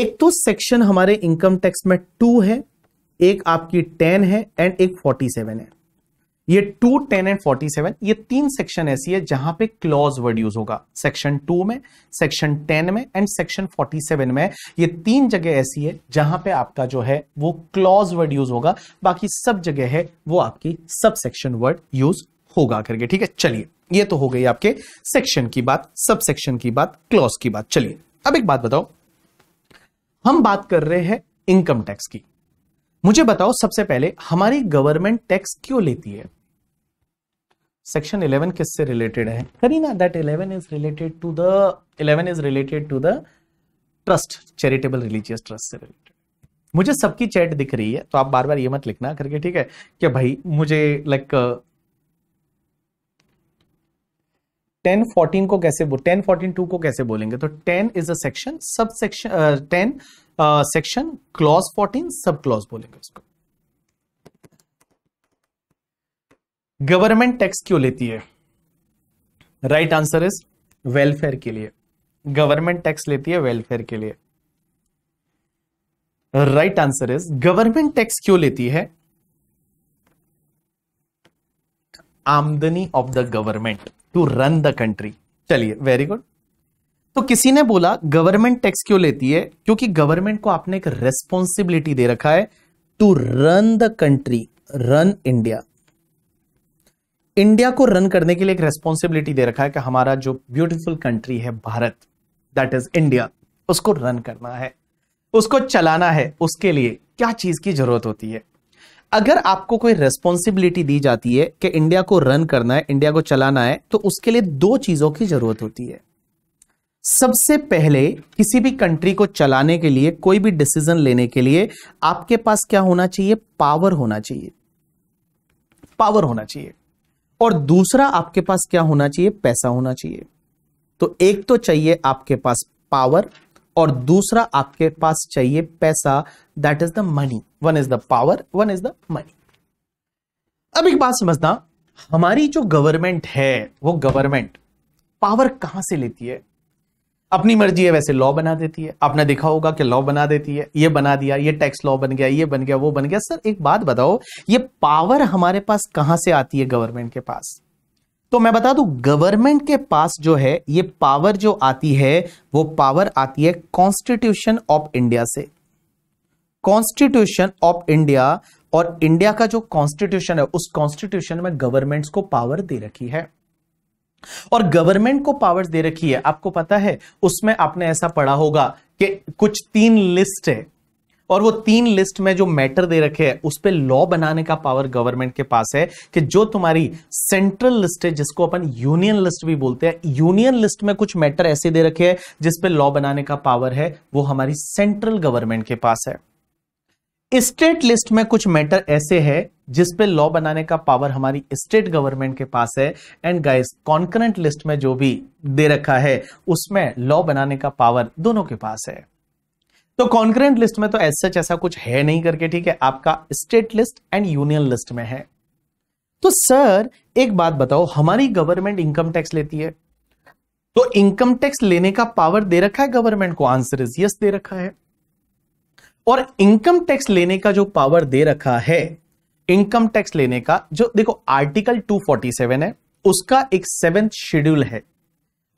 एक तो सेक्शन हमारे इनकम टैक्स में टू है एक आपकी टेन है एंड एक फोर्टी सेवन है ये two ten and forty seven ये तीन सेक्शन ऐसी है जहां पे क्लॉज वर्ड यूज होगा सेक्शन टू में सेक्शन टेन में एंड सेक्शन फोर्टी सेवन में ये तीन जगह ऐसी है जहां पे आपका जो है वो क्लॉज वर्ड यूज होगा बाकी सब जगह है वो आपकी सब सेक्शन वर्ड यूज होगा करके ठीक है चलिए ये तो हो गई आपके सेक्शन की बात सब सेक्शन की बात क्लॉज की बात चलिए अब एक बात बताओ हम बात कर रहे हैं इनकम टैक्स की मुझे बताओ सबसे पहले हमारी गवर्नमेंट टैक्स क्यों लेती है सेक्शन 11 किससे रिलेटेड है करीना that 11 is related to the 11 is related to the trust charitable religious trust से रिलेटेड मुझे सबकी चैट दिख रही है तो आप बार बार ये मत लिखना करके ठीक है कि भाई मुझे लाइक टेन फोर्टीन को कैसे टेन फोर्टीन टू को कैसे बोलेंगे तो टेन इज अ सेक्शन सब section ten section clause fourteen sub clause बोलेंगे उसको गवर्नमेंट टैक्स क्यों लेती है राइट आंसर इज वेलफेयर के लिए गवर्नमेंट टैक्स लेती है वेलफेयर के लिए right answer is government tax क्यों लेती है आमदनी of the government to run the country चलिए वेरी गुड तो किसी ने बोला गवर्नमेंट टैक्स क्यों लेती है क्योंकि गवर्नमेंट को आपने एक रेस्पॉन्सिबिलिटी दे रखा है to run the country run India India को रन करने के लिए एक रेस्पॉन्सिबिलिटी दे रखा है कि हमारा जो ब्यूटिफुल कंट्री है भारत दैट इज इंडिया उसको रन करना है उसको चलाना है उसके लिए क्या चीज की जरूरत होती है अगर आपको कोई रेस्पॉन्सिबिलिटी दी जाती है कि इंडिया को रन करना है इंडिया को चलाना है तो उसके लिए दो चीजों की जरूरत होती है सबसे पहले किसी भी कंट्री को चलाने के लिए कोई भी डिसीजन लेने के लिए आपके पास क्या होना चाहिए पावर होना चाहिए पावर होना चाहिए और दूसरा आपके पास क्या होना चाहिए पैसा होना चाहिए तो एक तो चाहिए आपके पास पावर और दूसरा आपके पास चाहिए पैसा that is the money one is the power one is the money अब एक बात समझना हमारी जो गवर्नमेंट है वो गवर्नमेंट पावर कहां से लेती है अपनी मर्जी है वैसे लॉ बना देती है आपने देखा होगा कि लॉ बना देती है ये बना दिया ये टैक्स लॉ बन गया ये बन गया वो बन गया सर एक बात बताओ ये पावर हमारे पास कहां से आती है गवर्नमेंट के पास तो मैं बता दू गवर्नमेंट के पास जो है ये पावर जो आती है वो पावर आती है कॉन्स्टिट्यूशन ऑफ इंडिया से कॉन्स्टिट्यूशन ऑफ इंडिया और इंडिया का जो कॉन्स्टिट्यूशन है उस कॉन्स्टिट्यूशन में गवर्नमेंट्स को पावर दे रखी है और गवर्नमेंट को पावर्स दे रखी है आपको पता है उसमें आपने ऐसा पढ़ा होगा कि कुछ तीन लिस्ट है और वो तीन लिस्ट में जो मैटर दे रखे हैं उस पर लॉ बनाने का पावर गवर्नमेंट के पास है कि जो तुम्हारी सेंट्रल लिस्ट है जिसको अपन यूनियन लिस्ट भी बोलते हैं यूनियन लिस्ट में कुछ मैटर ऐसे दे रखे हैं जिस लॉ बनाने का पावर है वो हमारी सेंट्रल गवर्नमेंट के पास है स्टेट लिस्ट में कुछ मैटर ऐसे है जिस पे लॉ बनाने का पावर हमारी स्टेट गवर्नमेंट के पास है एंड गाइस कॉन्करेंट लिस्ट में जो भी दे रखा है उसमें लॉ बनाने का पावर दोनों के पास है तो कॉन्करेंट लिस्ट में तो एज सच ऐसा कुछ है नहीं करके ठीक है आपका state list and union list में है तो सर एक बात बताओ हमारी गवर्नमेंट इनकम टैक्स लेती है तो इनकम टैक्स लेने का पावर दे रखा है गवर्नमेंट को आंसर इज यस दे रखा है और इनकम टैक्स लेने का जो पावर दे रखा है इनकम टैक्स लेने का जो देखो आर्टिकल 247 है उसका एक सेवेंथ शेड्यूल है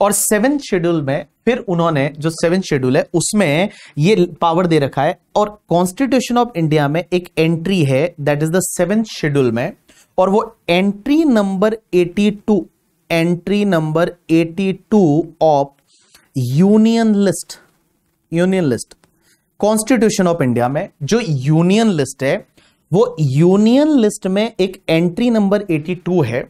और सेवेंथ शेड्यूल में फिर उन्होंने जो सेवेंथ शेड्यूल है उसमें ये पावर दे रखा है और कॉन्स्टिट्यूशन ऑफ इंडिया में एक एंट्री है that is the seventh schedule में और वो entry number 82 entry number 82 of union list union list constitution of India में जो यूनियन लिस्ट है वो यूनियन लिस्ट में एक एंट्री नंबर 82 है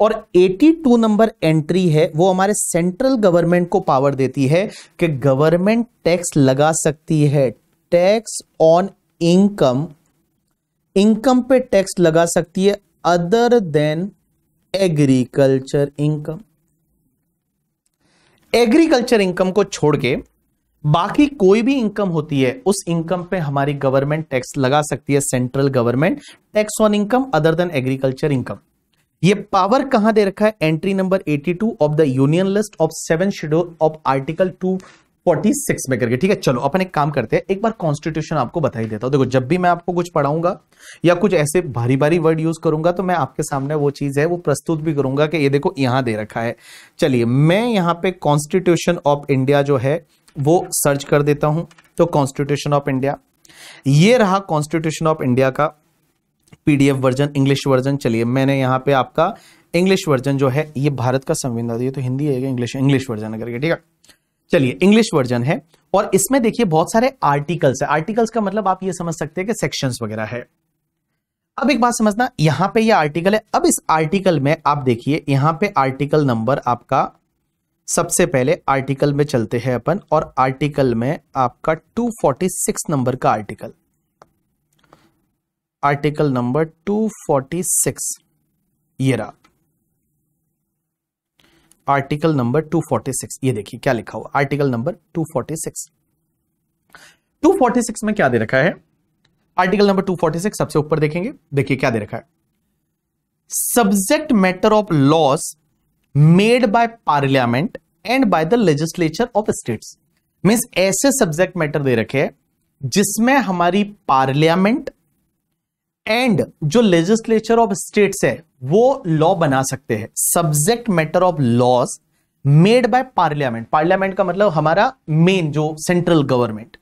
और 82 नंबर एंट्री है वो हमारे सेंट्रल गवर्नमेंट को पावर देती है कि गवर्नमेंट टैक्स लगा सकती है टैक्स ऑन इनकम इनकम पे टैक्स लगा सकती है other than agriculture income agriculture income को छोड़ के बाकी कोई भी इनकम होती है उस इनकम पे हमारी गवर्नमेंट टैक्स लगा सकती है central government tax on income other than agriculture income ये पावर कहां दे रखा है entry number 82 of the union list of seven schedule of article 246 में करके ठीक है चलो अपन एक काम करते हैं एक बार कॉन्स्टिट्यूशन आपको बताई देता हूं देखो जब भी मैं आपको कुछ पढ़ाऊंगा या कुछ ऐसे भारी भारी वर्ड यूज करूंगा तो मैं आपके सामने वो चीज है वो प्रस्तुत भी करूंगा कि ये देखो यहां दे रखा है चलिए मैं यहाँ पे कॉन्स्टिट्यूशन ऑफ इंडिया जो है वो सर्च कर देता हूं तो कॉन्स्टिट्यूशन ऑफ इंडिया ये रहा कॉन्स्टिट्यूशन ऑफ इंडिया का पीडीएफ वर्जन इंग्लिश वर्जन चलिए मैंने यहां पे आपका इंग्लिश वर्जन जो है ये भारत का संविधान तो हिंदी है इंग्लिश इंग्लिश वर्जन करके ठीक है चलिए इंग्लिश वर्जन है और इसमें देखिए बहुत सारे आर्टिकल्स है आर्टिकल्स का मतलब आप ये समझ सकते हैं कि सेक्शंस वगैरह है अब एक बात समझना यहां पे ये यह आर्टिकल है अब इस आर्टिकल में आप देखिए यहां पे आर्टिकल नंबर आपका सबसे पहले आर्टिकल में चलते हैं अपन और आर्टिकल में आपका 246 नंबर का आर्टिकल आर्टिकल नंबर 246 ये रहा आर्टिकल नंबर 246 ये देखिए क्या लिखा हुआ आर्टिकल नंबर 246 246 में क्या दे रखा है आर्टिकल नंबर 246 सबसे ऊपर देखेंगे देखिए क्या दे रखा है subject matter of laws made by parliament and by the legislature of states means ऐसे सब्जेक्ट मैटर दे रखे जिसमें हमारी पार्लियामेंट एंड जो लेजिस्लेचर ऑफ स्टेट्स है वो लॉ बना सकते हैं subject matter of laws made by parliament parliament का मतलब हमारा मेन जो central government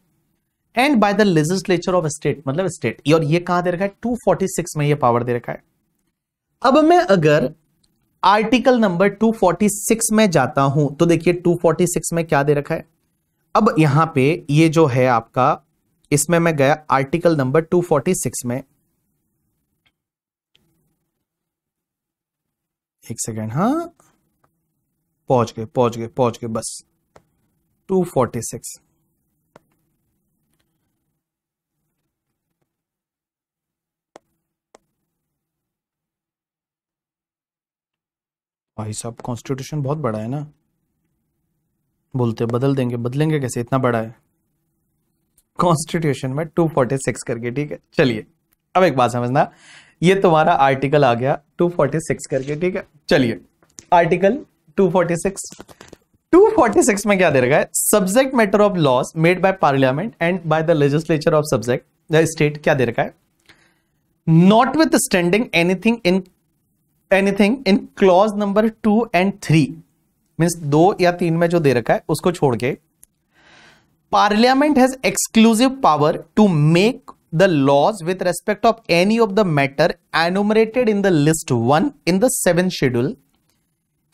and by the legislature of state मतलब स्टेट और ये कहा दे रखा है 246 में ये पावर दे रखा है अब मैं अगर आर्टिकल नंबर 246 में जाता हूं तो देखिए 246 में क्या दे रखा है अब यहां पे ये जो है आपका इसमें मैं गया आर्टिकल नंबर 246 में एक सेकेंड हा पहुंच गए पहुंच गए पहुंच गए बस 246 भाई साहब कॉन्स्टिट्यूशन बहुत बड़ा है ना बोलते बदल देंगे बदलेंगे कैसे इतना बड़ा है कॉन्स्टिट्यूशन में 246 करके ठीक है चलिए अब एक बात समझना ये तुम्हारा आर्टिकल आ गया 246 करके ठीक है चलिए आर्टिकल 246 246 में क्या दे रखा है subject matter of laws made by parliament and by the legislature of subject the state क्या दे रखा है notwithstanding anything in anything in clause number two and three means दो या तीन में जो दे रखा है उसको छोड़ के parliament has exclusive power to make the laws with respect of any of the matter enumerated in the list one in the seven schedule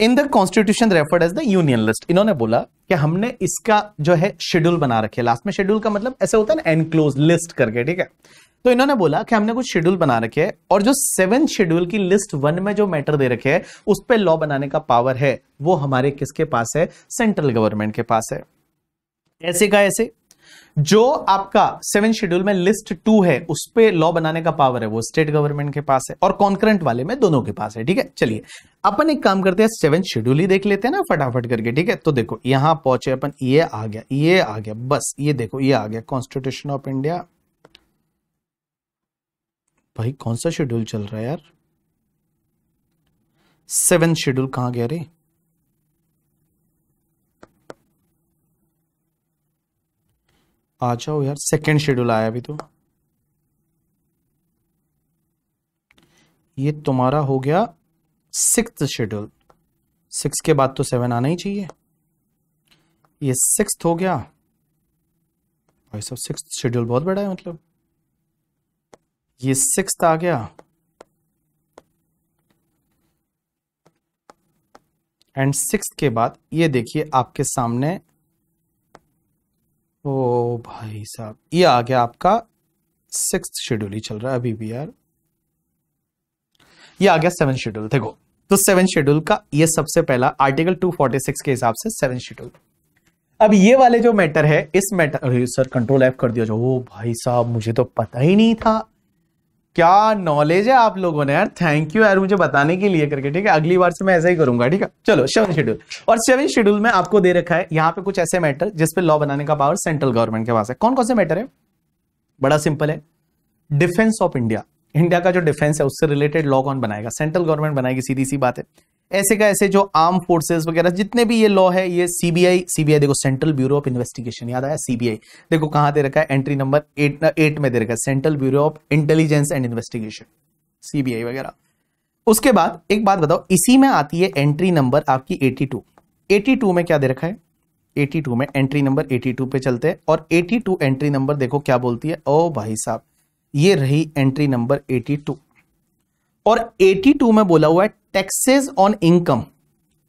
in the constitution referred as the union list इन्होंने बोला कि हमने इसका जो है schedule बना रखे last में शेड्यूल का मतलब ऐसे होता है ना एनक्लोज लिस्ट करके ठीक है तो इन्होंने बोला कि हमने कुछ शेड्यूल बना रखे हैं और जो सेवन शेड्यूल की लिस्ट वन में जो मैटर दे रखे हैं उस पर लॉ बनाने का पावर है वो हमारे किसके पास है सेंट्रल गवर्नमेंट के पास है ऐसे का ऐसे जो आपका सेवन शेड्यूल में लिस्ट टू है उस पर लॉ बनाने का पावर है वो स्टेट गवर्नमेंट के पास है और कॉन्करेंट वाले में दोनों के पास है ठीक है चलिए अपन एक काम करते हैं सेवन शेड्यूल ही देख लेते हैं ना फटाफट करके ठीक है तो देखो यहां पहुंचे अपन ये आ गया ये आ गया बस ये देखो ये आ गया कॉन्स्टिट्यूशन ऑफ इंडिया भाई कौन सा शेड्यूल चल रहा है यार सेवन शेड्यूल कहां गया रे आ जाओ यार सेकेंड शेड्यूल आया अभी तो ये तुम्हारा हो गया सिक्स शेड्यूल सिक्स के बाद तो सेवन आना ही चाहिए ये सिक्स हो गया भाई सब सिक्स शेड्यूल बहुत बड़ा है मतलब ये सिक्स आ गया एंड सिक्स के बाद ये देखिए आपके सामने ओ भाई साहब ये आ गया आपका सिक्स शेड्यूल ही चल रहा है अभी भी यार ये आ गया सेवन शेड्यूल देखो तो सेवन शेड्यूल का ये सबसे पहला आर्टिकल 246 के हिसाब से सेवन शेड्यूल अब ये वाले जो मैटर है इस मैटर सर कंट्रोल एप कर दिया जो ओ भाई साहब मुझे तो पता ही नहीं था क्या नॉलेज है आप लोगों ने यार थैंक यू यार मुझे बताने के लिए करके ठीक है अगली बार से मैं ऐसा ही करूंगा ठीक है चलो सेवन शेड्यूल और सेवन शेड्यूल में आपको दे रखा है यहाँ पे कुछ ऐसे मैटर जिसपे लॉ बनाने का पावर सेंट्रल गवर्नमेंट के पास है कौन कौन से मैटर है बड़ा सिंपल है डिफेंस ऑफ इंडिया इंडिया का जो डिफेंस है उससे रिलेटेड लॉ कौन बनाएगा सेंट्रल गवर्नमेंट बनाएगी सीधी सी बात है ऐसे का ऐसे जो आर्म फोर्सेस वगैरह जितने भी ये लॉ है ये सीबीआई सीबीआई देखो सेंट्रल ब्यूरो ऑफ इन्वेस्टिगेशन याद आया सीबीआई देखो कहा दे रखा है एंट्री नंबर एट एट में दे रखा है central bureau of intelligence and investigation CBI वगैरह उसके बाद एक बात बताओ इसी में आती है एंट्री नंबर आपकी एटी टू में क्या दे रखा है 82 में एंट्री नंबर 82 पे चलते हैं और 82 एंट्री नंबर देखो क्या बोलती है ओ भाई साहब ये रही एंट्री नंबर टू और 82 में बोला हुआ है taxes on income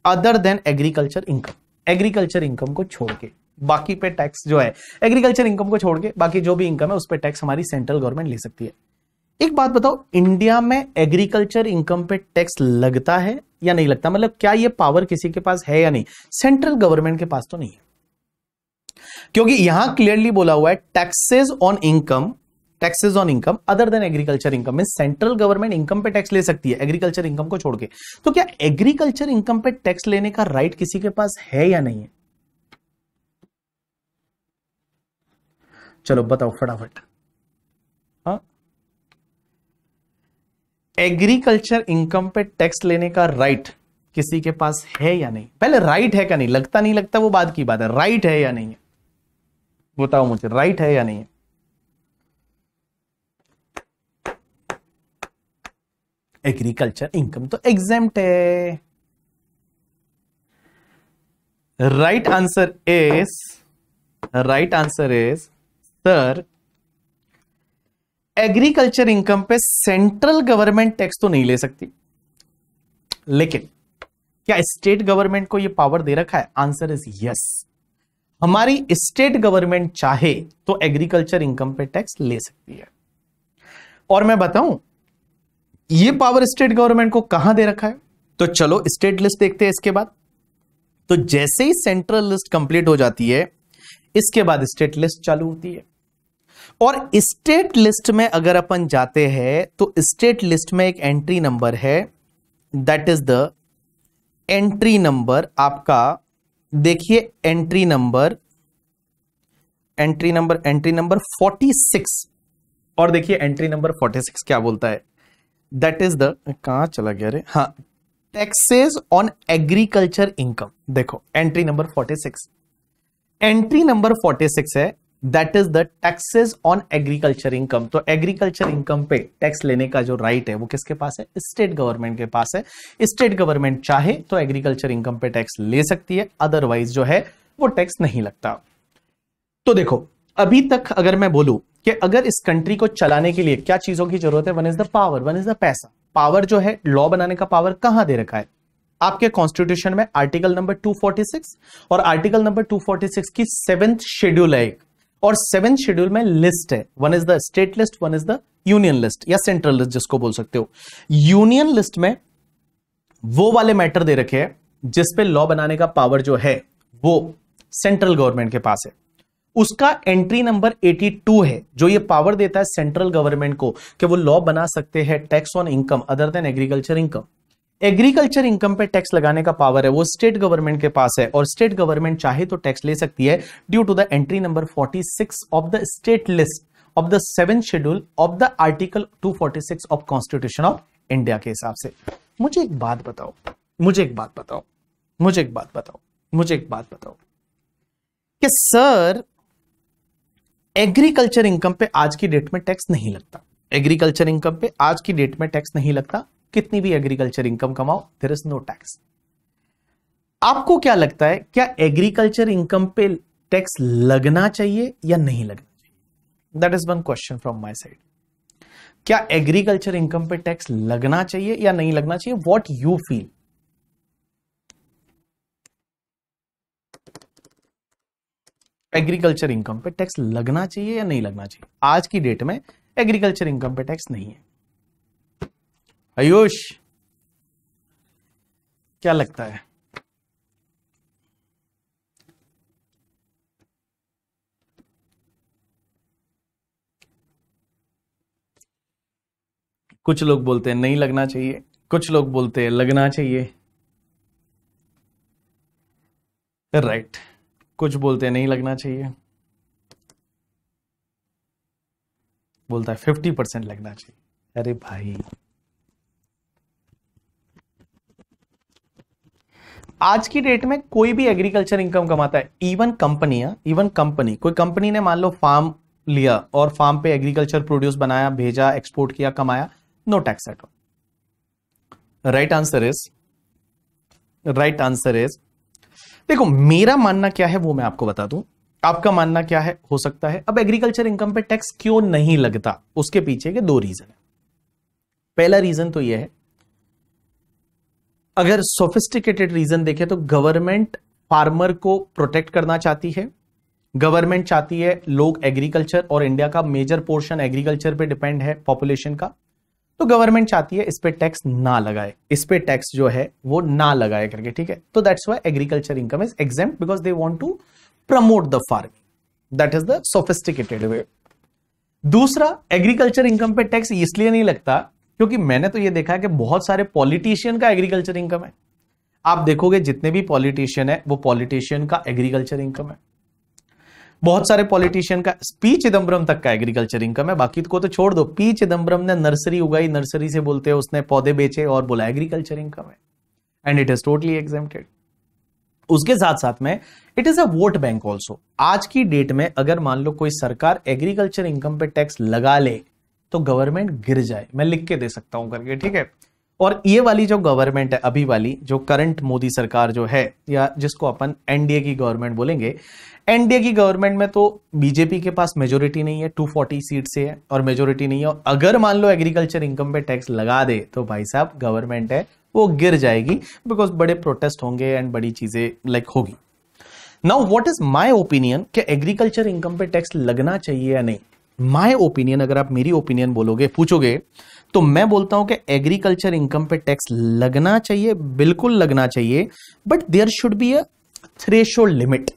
other than agriculture income agriculture income को छोड़ के बाकी पे टैक्स जो है एग्रीकल्चर इनकम को छोड़ के बाकी जो भी इनकम है उस पर टैक्स हमारी सेंट्रल गवर्नमेंट ले सकती है एक बात बताओ इंडिया में एग्रीकल्चर इनकम पे टैक्स लगता है या नहीं लगता मतलब क्या ये पावर किसी के पास है या नहीं सेंट्रल गवर्नमेंट के पास तो नहीं है क्योंकि यहां क्लियरली बोला हुआ है taxes on income taxes on income other than agriculture income mean central government income पे टैक्स ले सकती है एग्रीकल्चर इनकम को छोड़ के तो क्या एग्रीकल्चर इनकम पे टैक्स लेने का राइट किसी के पास है या नहीं है चलो बताओ फटाफट एग्रीकल्चर हाँ? इनकम पे टैक्स लेने का राइट किसी के पास है या नहीं पहले राइट है क्या नहीं लगता नहीं लगता वो बात की बात है राइट है या नहीं है बताओ मुझे राइट है या नहीं है एग्रीकल्चर इनकम तो एग्जाम है right answer is right answer is sir agriculture income पे सेंट्रल गवर्नमेंट टैक्स तो नहीं ले सकती लेकिन क्या स्टेट गवर्नमेंट को यह पावर दे रखा है आंसर इज यस हमारी स्टेट गवर्नमेंट चाहे तो एग्रीकल्चर इनकम पे टैक्स ले सकती है और मैं बताऊं ये पावर स्टेट गवर्नमेंट को कहां दे रखा है तो चलो स्टेट लिस्ट देखते हैं इसके बाद तो जैसे ही सेंट्रल लिस्ट कंप्लीट हो जाती है इसके बाद स्टेट लिस्ट चालू होती है और स्टेट लिस्ट में अगर अपन जाते हैं तो स्टेट लिस्ट में एक एंट्री नंबर है that is the entry number आपका देखिए entry number entry number entry number 46 और देखिए एंट्री नंबर 46 क्या बोलता है दैट इज द कहाँ चला गया रे हाँ टैक्सेस ऑन एग्रीकल्चर इनकम देखो एंट्री नंबर 46 एंट्री नंबर 46 है that is the taxes on agriculture income तो एग्रीकल्चर इनकम पे टैक्स लेने का जो राइट है वो किसके पास है स्टेट गवर्नमेंट के पास है स्टेट गवर्नमेंट चाहे तो एग्रीकल्चर इनकम पे टैक्स ले सकती है अदरवाइज जो है वो टैक्स नहीं लगता तो देखो अभी तक अगर मैं बोलू कि अगर इस कंट्री को चलाने के लिए क्या चीजों की जरूरत है one is the power one is the पैसा पावर जो है लॉ बनाने का पावर कहां दे रखा है आपके कॉन्स्टिट्यूशन में आर्टिकल नंबर 246 और आर्टिकल नंबर 246 की सेवेंथ शेड्यूल है एक और सेवेंथ शेड्यूल में लिस्ट है one is the state list one is the union list या सेंट्रल लिस्ट जिसको बोल सकते हो यूनियन लिस्ट में वो वाले मैटर दे रखे हैं जिसपे लॉ बनाने का पावर जो है वो सेंट्रल गवर्नमेंट के पास है उसका एंट्री नंबर 82 है जो ये पावर देता है सेंट्रल गवर्नमेंट को कि वो लॉ बना सकते हैं tax on income other than agriculture income agriculture income पे टैक्स लगाने का पावर है वो स्टेट गवर्नमेंट के पास है और स्टेट गवर्नमेंट चाहे तो टैक्स ले सकती है due to the entry number 46 of the state list of the seven schedule of the article 246 of constitution of India के हिसाब से मुझे एक बात बताओ मुझे एक बात बताओ मुझे एक बात बताओ मुझे एक बात बताओ कि सर एग्रीकल्चर इनकम पे आज की डेट में टैक्स नहीं लगता एग्रीकल्चर इनकम पे आज की डेट में टैक्स नहीं लगता कितनी भी एग्रीकल्चर इनकम कमाओ देर इज नो टैक्स आपको क्या लगता है क्या एग्रीकल्चर इनकम पे टैक्स लगना चाहिए या नहीं लगना चाहिए that is one question from my side क्या एग्रीकल्चर इनकम पे टैक्स लगना चाहिए या नहीं लगना चाहिए what you feel agriculture income पे टैक्स लगना चाहिए या नहीं लगना चाहिए आज की डेट में एग्रीकल्चर इनकम पे टैक्स नहीं है आयुष क्या लगता है कुछ लोग बोलते हैं नहीं लगना चाहिए कुछ लोग बोलते हैं लगना चाहिए राइट right. कुछ बोलते नहीं लगना चाहिए बोलता है फिफ्टी परसेंट लगना चाहिए अरे भाई आज की डेट में कोई भी एग्रीकल्चर इनकम कमाता है इवन कंपनियां इवन कंपनी कोई कंपनी ने मान लो फार्म लिया और फार्म पे एग्रीकल्चर प्रोड्यूस बनाया भेजा एक्सपोर्ट किया कमाया no tax at all right answer is right answer is देखो मेरा मानना क्या है वो मैं आपको बता दूं आपका मानना क्या है हो सकता है अब एग्रीकल्चर इनकम पे टैक्स क्यों नहीं लगता उसके पीछे के दो रीजन है पहला रीजन तो यह है अगर सोफिस्टिकेटेड रीजन देखें तो गवर्नमेंट फार्मर को प्रोटेक्ट करना चाहती है गवर्नमेंट चाहती है लोग एग्रीकल्चर और इंडिया का मेजर पोर्शन एग्रीकल्चर पे डिपेंड है पॉपुलेशन का तो गवर्नमेंट चाहती है इस पर टैक्स ना लगाए इस पर टैक्स जो है वो ना लगाए करके ठीक है तो that's why agriculture income is exempt because they want to promote the farming that is the sophisticated way दूसरा एग्रीकल्चर इनकम पे टैक्स इसलिए नहीं लगता क्योंकि मैंने तो ये देखा है कि बहुत सारे पॉलिटिशियन का एग्रीकल्चर इनकम है आप देखोगे जितने भी पॉलिटिशियन है वो पॉलिटिशियन का एग्रीकल्चर इनकम है बहुत सारे पॉलिटिशियन का पी चिदम्बरम तक का एग्रीकल्चर इनकम है बाकी को तो छोड़ दो पी चिदम्बरम ने नर्सरी उगाई नर्सरी से बोलते हैं उसने पौधे बेचे और बोला एग्रीकल्चर इनकम है and it is totally exempted उसके साथ साथ में it is a vote bank also आज की डेट में अगर मान लो कोई सरकार एग्रीकल्चर इनकम पे टैक्स लगा ले तो गवर्नमेंट गिर जाए मैं लिख के दे सकता हूं करके ठीक है और ये वाली जो गवर्नमेंट है अभी वाली जो करंट मोदी सरकार जो है या जिसको अपन एनडीए की गवर्नमेंट बोलेंगे एनडीए की गवर्नमेंट में तो बीजेपी के पास मेजोरिटी नहीं है 240 सीट से है और मेजोरिटी नहीं है और अगर मान लो एग्रीकल्चर इनकम पे टैक्स लगा दे तो भाई साहब गवर्नमेंट है वो गिर जाएगी बिकॉज बड़े प्रोटेस्ट होंगे एंड बड़ी चीजें लाइक होगी now what is my opinion कि एग्रीकल्चर इनकम पे टैक्स लगना चाहिए या नहीं माई ओपिनियन अगर आप मेरी ओपिनियन बोलोगे पूछोगे तो मैं बोलता हूं कि एग्रीकल्चर इनकम पे टैक्स लगना चाहिए बिल्कुल लगना चाहिए but there should be a threshold limit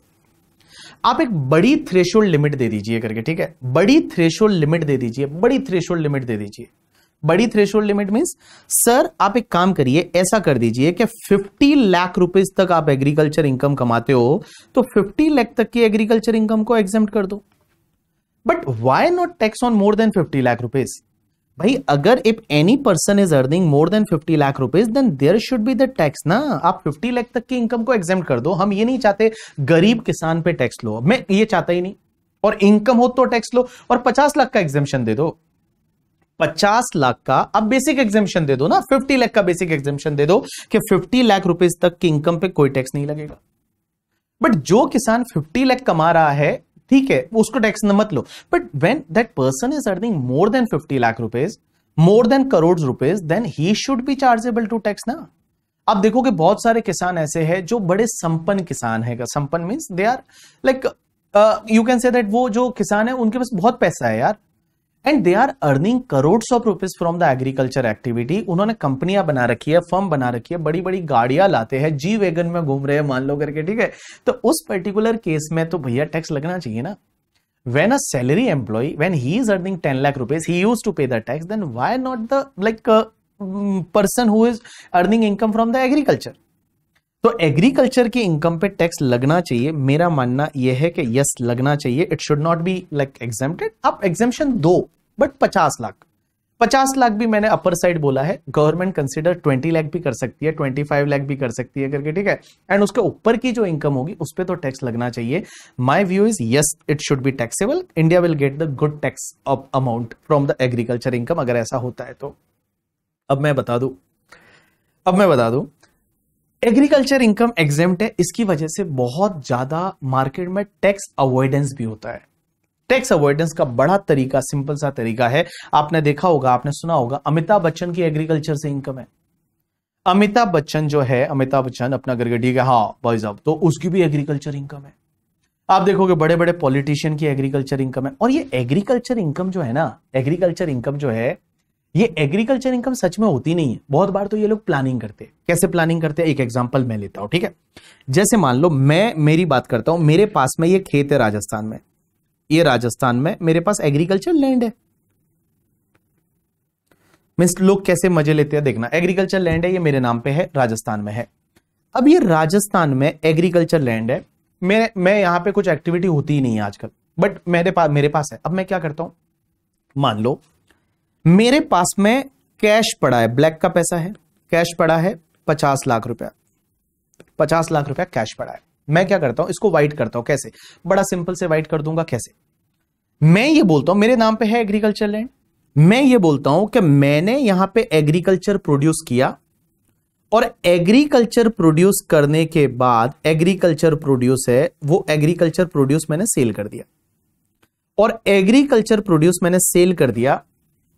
आप एक बड़ी थ्रेशोल्ड लिमिट दे दीजिए करके ठीक है बड़ी थ्रेशोल्ड लिमिट दे दीजिए बड़ी थ्रेशोल्ड लिमिट दे दीजिए बड़ी थ्रेशोल्ड लिमिट मीन सर आप एक काम करिए ऐसा कर दीजिए कि 50 लाख रुपए तक आप एग्रीकल्चर इनकम कमाते हो तो 50 लाख तक की एग्रीकल्चर इनकम को एग्जेप्ट कर दो but why not tax on more than 50 lakh rupees भाई अगर if any person is earning more than 50 lakh rupees then there should be the tax ना आप 50 लाख तक की इनकम को एग्जाम कर दो हम ये नहीं चाहते गरीब किसान पे टैक्स लो मैं ये चाहता ही नहीं और इनकम हो तो टैक्स लो और 50 लाख का एग्जामेशन दे दो 50 लाख का अब बेसिक एग्जामेशन दे दो ना 50 लाख का बेसिक एग्जामेशन दे दो कि 50 लाख रुपीज तक की इनकम पे कोई टैक्स नहीं लगेगा बट जो किसान 50 लाख कमा रहा है ठीक है उसको टैक्स न मत लो but when that person is earning more than fifty lakh rupees more than crore rupees then he should be chargeable to tax ना आप देखोगे बहुत सारे किसान ऐसे हैं जो बड़े संपन्न किसान है संपन्न means they are like you can say that वो जो किसान है उनके पास बहुत पैसा है यार and they are earning crore of rupees from the agriculture activity उन्होंने कंपनियां बना रखी है फर्म बना रखी है बड़ी बड़ी गाड़ियां लाते हैं जी वेगन में घूम रहे हैं मान लो करके ठीक है तो उस पर्टिकुलर केस में तो भैया टैक्स लगना चाहिए ना when a salary employ when he is earning ten lakh rupees he use to pay the tax then why not the like person who is earning income from the agriculture तो agriculture की income पे tax लगना चाहिए मेरा मानना यह है कि यस लगना चाहिए it should not be like exempted आप एग्जेम्पन दो बट पचास लाख पचास लाख भी मैंने अपर साइड बोला है गवर्नमेंट कंसिडर ट्वेंटी लाख भी कर सकती है ट्वेंटी फाइव लाख भी कर सकती है करके ठीक है एंड उसके ऊपर की जो इनकम होगी उस पर तो टैक्स लगना चाहिए my view is yes it should be taxable India will get the good tax of amount from the agriculture income अगर ऐसा होता है तो अब मैं बता दू अब मैं बता दू एग्रीकल्चर इनकम एग्जेम्प्ट है इसकी वजह से बहुत ज्यादा मार्केट में टैक्स अवॉइडेंस भी होता है टैक्स अवॉइडेंस का बड़ा तरीका सिंपल सा तरीका है आपने देखा होगा आपने सुना होगा अमिताभ बच्चन की एग्रीकल्चर से इनकम है अमिताभ बच्चन जो है अमिताभ बच्चन अपना गरगडी का हाँ भाई साहब तो उसकी भी एग्रीकल्चर इनकम है आप देखोगे बड़े बड़े पॉलिटिशियन की एग्रीकल्चर इनकम है और ये एग्रीकल्चर इनकम जो है ना एग्रीकल्चर इनकम जो है ये एग्रीकल्चर इनकम सच में होती नहीं है बहुत बार तो ये लोग प्लानिंग करते हैं कैसे प्लानिंग करते हैं एक एग्जाम्पल मैं लेता हूं ठीक है जैसे मान लो मैं मेरी बात करता हूं मेरे पास में ये खेत है राजस्थान में ये राजस्थान में मेरे पास एग्रीकल्चर लैंड है मीन्स लोग कैसे मजे लेते हैं देखना एग्रीकल्चर लैंड है ये मेरे नाम पे है राजस्थान में है अब ये राजस्थान में एग्रीकल्चर लैंड है मैं मैं यहाँ पे कुछ एक्टिविटी होती ही नहीं है आजकल बट मेरे पास मेरे पास है अब मैं क्या करता हूँ मान लो मेरे पास में कैश पड़ा है ब्लैक का पैसा है कैश पड़ा है पचास लाख रुपया पचास लाख रुपया कैश पड़ा है मैं क्या करता हूं इसको व्हाइट करता हूं कैसे बड़ा सिंपल से व्हाइट कर दूंगा कैसे मैं ये बोलता हूं मेरे नाम पे है एग्रीकल्चर लैंड मैं ये बोलता हूं कि मैंने यहां पे एग्रीकल्चर प्रोड्यूस किया और एग्रीकल्चर प्रोड्यूस करने के बाद एग्रीकल्चर प्रोड्यूस है वो एग्रीकल्चर प्रोड्यूस मैंने सेल कर दिया और एग्रीकल्चर प्रोड्यूस मैंने सेल कर दिया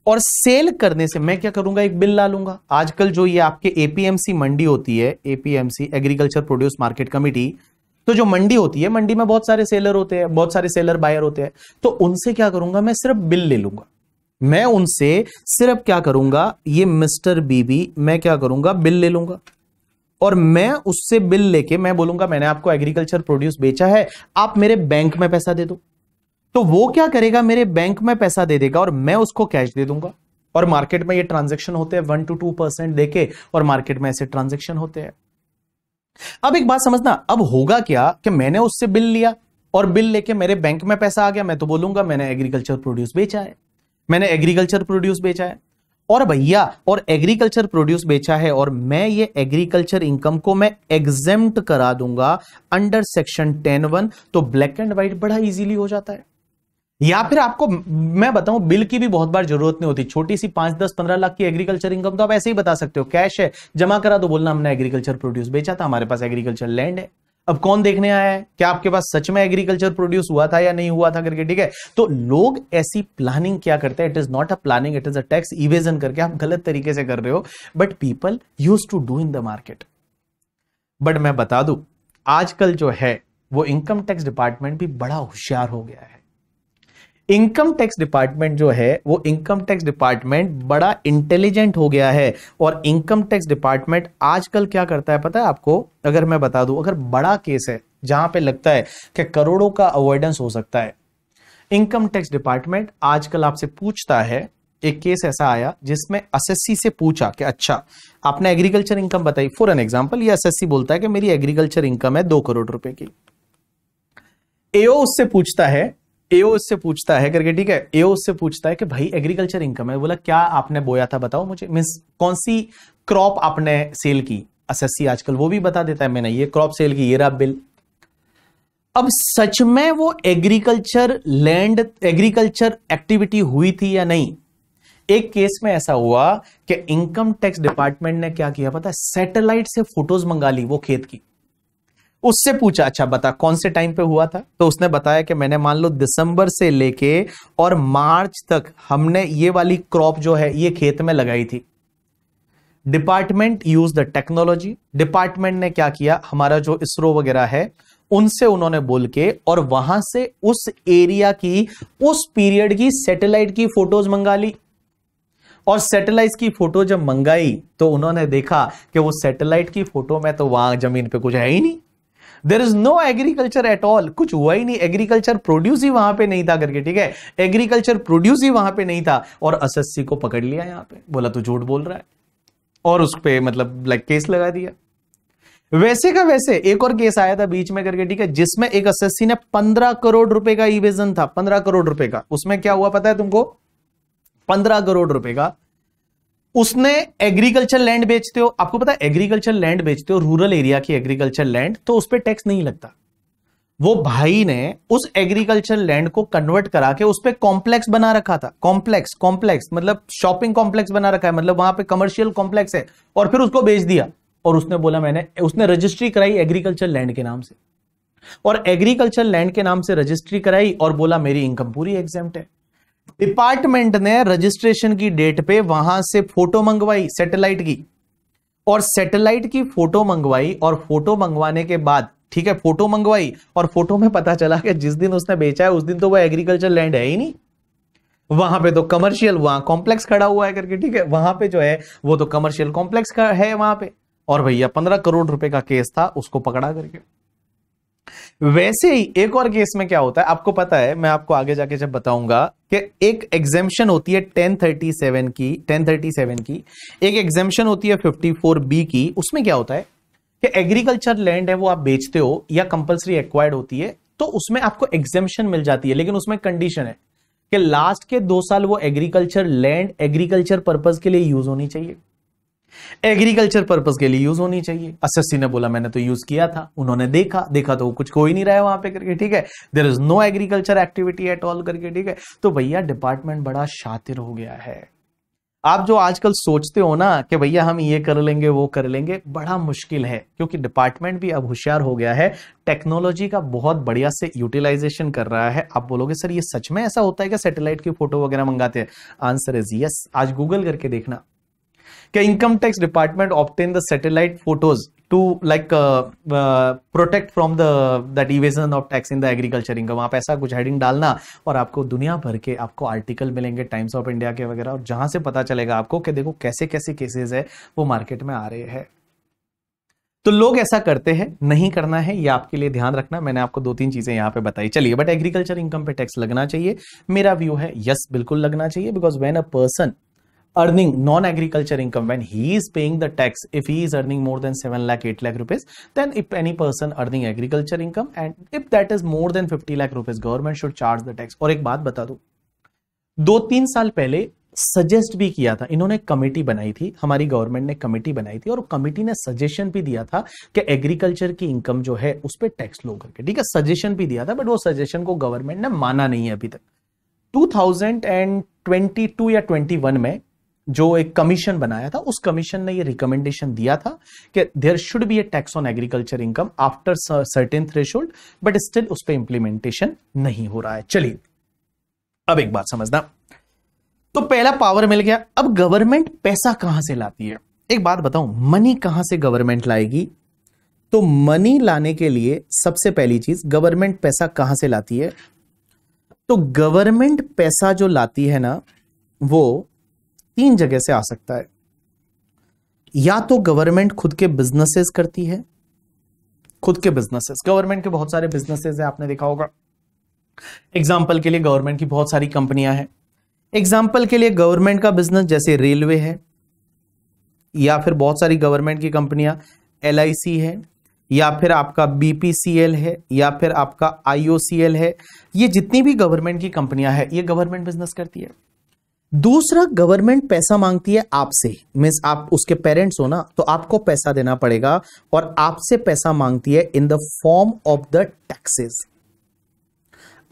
और सेल करने से मैं क्या करूंगा एक बिल ला लूंगा आजकल जो ये आपके एपीएमसी मंडी होती है APMC agriculture produce market committee तो जो मंडी होती है मंडी में बहुत सारे सेलर होते हैं बहुत सारे सेलर बायर होते हैं तो उनसे क्या करूंगा मैं सिर्फ बिल ले लूंगा मैं उनसे सिर्फ क्या करूंगा ये मिस्टर बीबी मैं क्या करूंगा बिल ले लूंगा और मैं उससे बिल लेके मैं बोलूंगा मैंने आपको एग्रीकल्चर प्रोड्यूस बेचा है आप मेरे बैंक में पैसा दे दो तो वो क्या करेगा मेरे बैंक में पैसा दे देगा और मैं उसको कैश दे दूंगा और मार्केट में ये ट्रांजेक्शन होते हैं वन टू टू परसेंट देके और मार्केट में ऐसे ट्रांजेक्शन होते हैं अब एक बात समझना अब होगा क्या कि मैंने उससे बिल लिया और बिल लेके मेरे बैंक में पैसा आ गया मैं तो बोलूंगा मैंने एग्रीकल्चर प्रोड्यूस बेचा है मैंने एग्रीकल्चर प्रोड्यूस बेचा है और भैया और एग्रीकल्चर प्रोड्यूस बेचा है और मैं ये एग्रीकल्चर इनकम को मैं एग्जेम्प्ट करा दूंगा अंडर सेक्शन टेन वन तो ब्लैक एंड व्हाइट बड़ा इजीली हो जाता है या फिर आपको मैं बताऊं बिल की भी बहुत बार जरूरत नहीं होती छोटी सी पांच दस पंद्रह लाख की एग्रीकल्चर इनकम तो आप ऐसे ही बता सकते हो कैश है जमा करा तो बोलना हमने एग्रीकल्चर प्रोड्यूस बेचा था हमारे पास एग्रीकल्चर लैंड है अब कौन देखने आया है क्या आपके पास सच में एग्रीकल्चर प्रोड्यूस हुआ था या नहीं हुआ था करके ठीक है तो लोग ऐसी प्लानिंग क्या करते हैं it is not a planning it is a tax evasion करके आप गलत तरीके से कर रहे हो but people use to do in the market but मैं बता दू आजकल जो है वो इनकम टैक्स डिपार्टमेंट भी बड़ा होशियार हो गया है इनकम टैक्स डिपार्टमेंट जो है वो इनकम टैक्स डिपार्टमेंट बड़ा इंटेलिजेंट हो गया है और इनकम टैक्स डिपार्टमेंट आजकल क्या करता है पता है आपको अगर मैं बता दूं अगर बड़ा केस है जहां पे लगता है कि करोड़ों का अवॉइडेंस हो सकता है इनकम टैक्स डिपार्टमेंट आजकल आपसे पूछता है एक केस ऐसा आया जिसमें एसएससी से पूछा कि अच्छा आपने एग्रीकल्चर इनकम बताई फॉर एन एग्जाम्पल ये एसएससी बोलता है कि मेरी एग्रीकल्चर इनकम है दो करोड़ रुपए की एओ उससे पूछता है एओ से पूछता है करके ठीक है एओ से पूछता है कि भाई एग्रीकल्चर इनकम है बोला क्या आपने बोया था बताओ मुझे मीन्स कौन सी क्रॉप आपने सेल की एस आजकल वो भी बता देता है मैंने ये क्रॉप सेल की ये रहा बिल अब सच में वो एग्रीकल्चर लैंड एग्रीकल्चर एक्टिविटी हुई थी या नहीं एक केस में ऐसा हुआ कि इनकम टैक्स डिपार्टमेंट ने क्या किया पता है सैटेलाइट से फोटोज मंगा ली वो खेत की उससे पूछा अच्छा बता कौन से टाइम पे हुआ था तो उसने बताया कि मैंने मान लो दिसंबर से लेके और मार्च तक हमने ये वाली क्रॉप जो है ये खेत में लगाई थी department use the technology department ने क्या किया हमारा जो इसरो वगैरह है उनसे उन्होंने बोल के और वहां से उस एरिया की उस पीरियड की सैटेलाइट की फोटोज मंगा ली और सैटेलाइट की फोटो जब मंगाई तो उन्होंने देखा कि वो सैटेलाइट की फोटो में तो वहां जमीन पे कुछ है ही नहीं there is no agriculture at all कुछ हुआ ही नहीं एग्रीकल्चर प्रोड्यूस ही वहां पे नहीं था करके ठीक है एग्रीकल्चर प्रोड्यूस ही वहां पे नहीं था और असस्सी को पकड़ लिया यहां पे बोला तो झूठ बोल रहा है और उस पर मतलब लाइक केस लगा दिया वैसे का वैसे एक और केस आया था बीच में करके ठीक है जिसमें एक एसएससी ने पंद्रह करोड़ रुपए का इवेजन था पंद्रह करोड़ रुपए का उसमें क्या हुआ पता है तुमको पंद्रह करोड़ रुपए का उसने एग्रीकल्चर लैंड बेचते हो आपको पता है एग्रीकल्चर लैंड बेचते हो रूरल एरिया की एग्रीकल्चर लैंड तो उस पर टैक्स नहीं लगता वो भाई ने उस एग्रीकल्चर लैंड को कन्वर्ट करा के उस पर कॉम्प्लेक्स बना रखा था कॉम्प्लेक्स कॉम्प्लेक्स मतलब शॉपिंग कॉम्प्लेक्स बना रखा है मतलब वहां पे कमर्शियल कॉम्प्लेक्स है और फिर उसको बेच दिया और उसने बोला मैंने उसने रजिस्ट्री कराई एग्रीकल्चर लैंड के नाम से और एग्रीकल्चर लैंड के नाम से रजिस्ट्री कराई और बोला मेरी इनकम पूरी एग्जाम है डिपार्टमेंट ने रजिस्ट्रेशन की डेट पे वहां से फोटो मंगवाई सैटेलाइट की और सैटेलाइट की फोटो मंगवाई और फोटो मंगवाने के बाद ठीक है फोटो मंगवाई और फोटो में पता चला कि जिस दिन उसने बेचा है उस दिन तो वो एग्रीकल्चर लैंड है ही नहीं वहां पे तो कमर्शियल वहां कॉम्प्लेक्स खड़ा हुआ है करके ठीक है वहां पे जो है वो तो कमर्शियल कॉम्प्लेक्स है वहां पे और भैया पंद्रह करोड़ रुपए का केस था उसको पकड़ा करके वैसे ही एक और केस में क्या होता है आपको पता है मैं आपको आगे जाके जब बताऊंगा कि एक एग्जेम्पन होती है 1037 की 1037 की एक एग्जेम्पन होती है 54 बी की उसमें क्या होता है कि एग्रीकल्चर लैंड है वो आप बेचते हो या कंपल्सरी एक्वायर्ड होती है तो उसमें आपको एग्जेम्पन मिल जाती है लेकिन उसमें कंडीशन है कि लास्ट के दो साल वो एग्रीकल्चर लैंड एग्रीकल्चर पर्पज के लिए यूज होनी चाहिए एग्रीकल्चर पर्पज के लिए यूज होनी चाहिए असस्सी ने बोला मैंने तो यूज किया था उन्होंने देखा देखा तो कुछ कोई नहीं रहा है वहां पे करके ठीक है there is no agriculture activity at all करके ठीक है तो भैया डिपार्टमेंट बड़ा शातिर हो गया है आप जो आजकल सोचते हो ना कि भैया हम ये कर लेंगे वो कर लेंगे बड़ा मुश्किल है क्योंकि डिपार्टमेंट भी अब होशियार हो गया है टेक्नोलॉजी का बहुत बढ़िया से यूटिलाइजेशन कर रहा है आप बोलोगे सर ये सच में ऐसा होता है क्या सैटेलाइट की फोटो वगैरह मंगाते हैं आंसर इज यस आज गूगल करके देखना क्या income tax department obtain the satellite photos to like protect from the evasion of tax in the agriculture income आप ऐसा कुछ हेडिंग डालना और आपको दुनिया भर के आपको आर्टिकल मिलेंगे टाइम्स ऑफ इंडिया के वगैरह और जहां से पता चलेगा आपको कि देखो कैसे कैसे केसेज है वो मार्केट में आ रहे हैं तो लोग ऐसा करते हैं नहीं करना है ये आपके लिए ध्यान रखना मैंने आपको दो तीन चीजें यहाँ पे बताई चलिए बट एग्रीकल्चर इनकम पे टैक्स लगना चाहिए मेरा व्यू है यस बिल्कुल लगना चाहिए because when a person earning non-agriculture income when he is paying the tax if he is earning more than 7 lakh 8 lakh rupees then if any person earning agriculture income and if that is more than 50 lakh rupees government should charge the tax aur ek baat bata do do तीन saal pehle suggest भी किया था इन्होंने committee बनाई थी हमारी government ने committee बनाई थी और कमेटी ने सजेशन भी दिया था कि एग्रीकल्चर की इनकम जो है उस पर टैक्स लो करके ठीक है सजेशन भी दिया था बट वो सजेशन को गवर्नमेंट ने माना नहीं है अभी तक 2022 या 21 में जो एक कमीशन बनाया था उस कमीशन ने ये रिकमेंडेशन दिया था कि there should be a tax on agriculture income after certain threshold but still उस पर इंप्लीमेंटेशन नहीं हो रहा है चलिए अब एक बात समझना तो पहला पावर मिल गया अब गवर्नमेंट पैसा कहां से लाती है एक बात बताऊं मनी कहां से गवर्नमेंट लाएगी तो मनी लाने के लिए सबसे पहली चीज गवर्नमेंट पैसा कहां से लाती है तो गवर्नमेंट पैसा जो लाती है ना वो तीन जगह से आ सकता है या तो गवर्नमेंट खुद के बिजनेसेस करती है खुद के बिजनेसेस गवर्नमेंट के बहुत सारे बिजनेसेस हैं आपने देखा होगा एग्जाम्पल के लिए गवर्नमेंट की बहुत सारी कंपनियां हैं एग्जाम्पल के लिए गवर्नमेंट का बिजनेस जैसे रेलवे है या फिर बहुत सारी गवर्नमेंट की कंपनियां एल है या फिर आपका बी है या फिर आपका आई है ये जितनी भी गवर्नमेंट की कंपनियां है ये गवर्नमेंट बिजनेस करती है दूसरा गवर्नमेंट पैसा मांगती है आपसे मीन्स आप उसके पेरेंट्स हो ना तो आपको पैसा देना पड़ेगा और आपसे पैसा मांगती है in the form of the taxes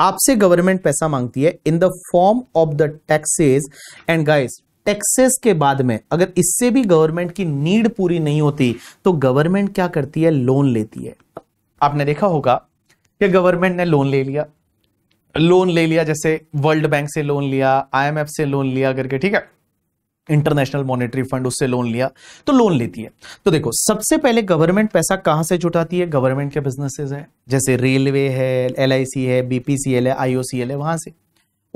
आपसे गवर्नमेंट पैसा मांगती है in the form of the taxes and guys taxes के बाद में अगर इससे भी गवर्नमेंट की नीड पूरी नहीं होती तो गवर्नमेंट क्या करती है लोन लेती है आपने देखा होगा कि गवर्नमेंट ने लोन ले लिया लोन ले लिया जैसे वर्ल्ड बैंक से लोन लिया आईएमएफ से लोन लिया करके ठीक है इंटरनेशनल मॉनेटरी फंड उससे लोन लिया तो लोन लेती है तो देखो सबसे पहले गवर्नमेंट पैसा कहां से जुटाती है गवर्नमेंट के बिजनेसेस हैं जैसे रेलवे है एल है बीपीसीएल है आईओसीएल है वहां से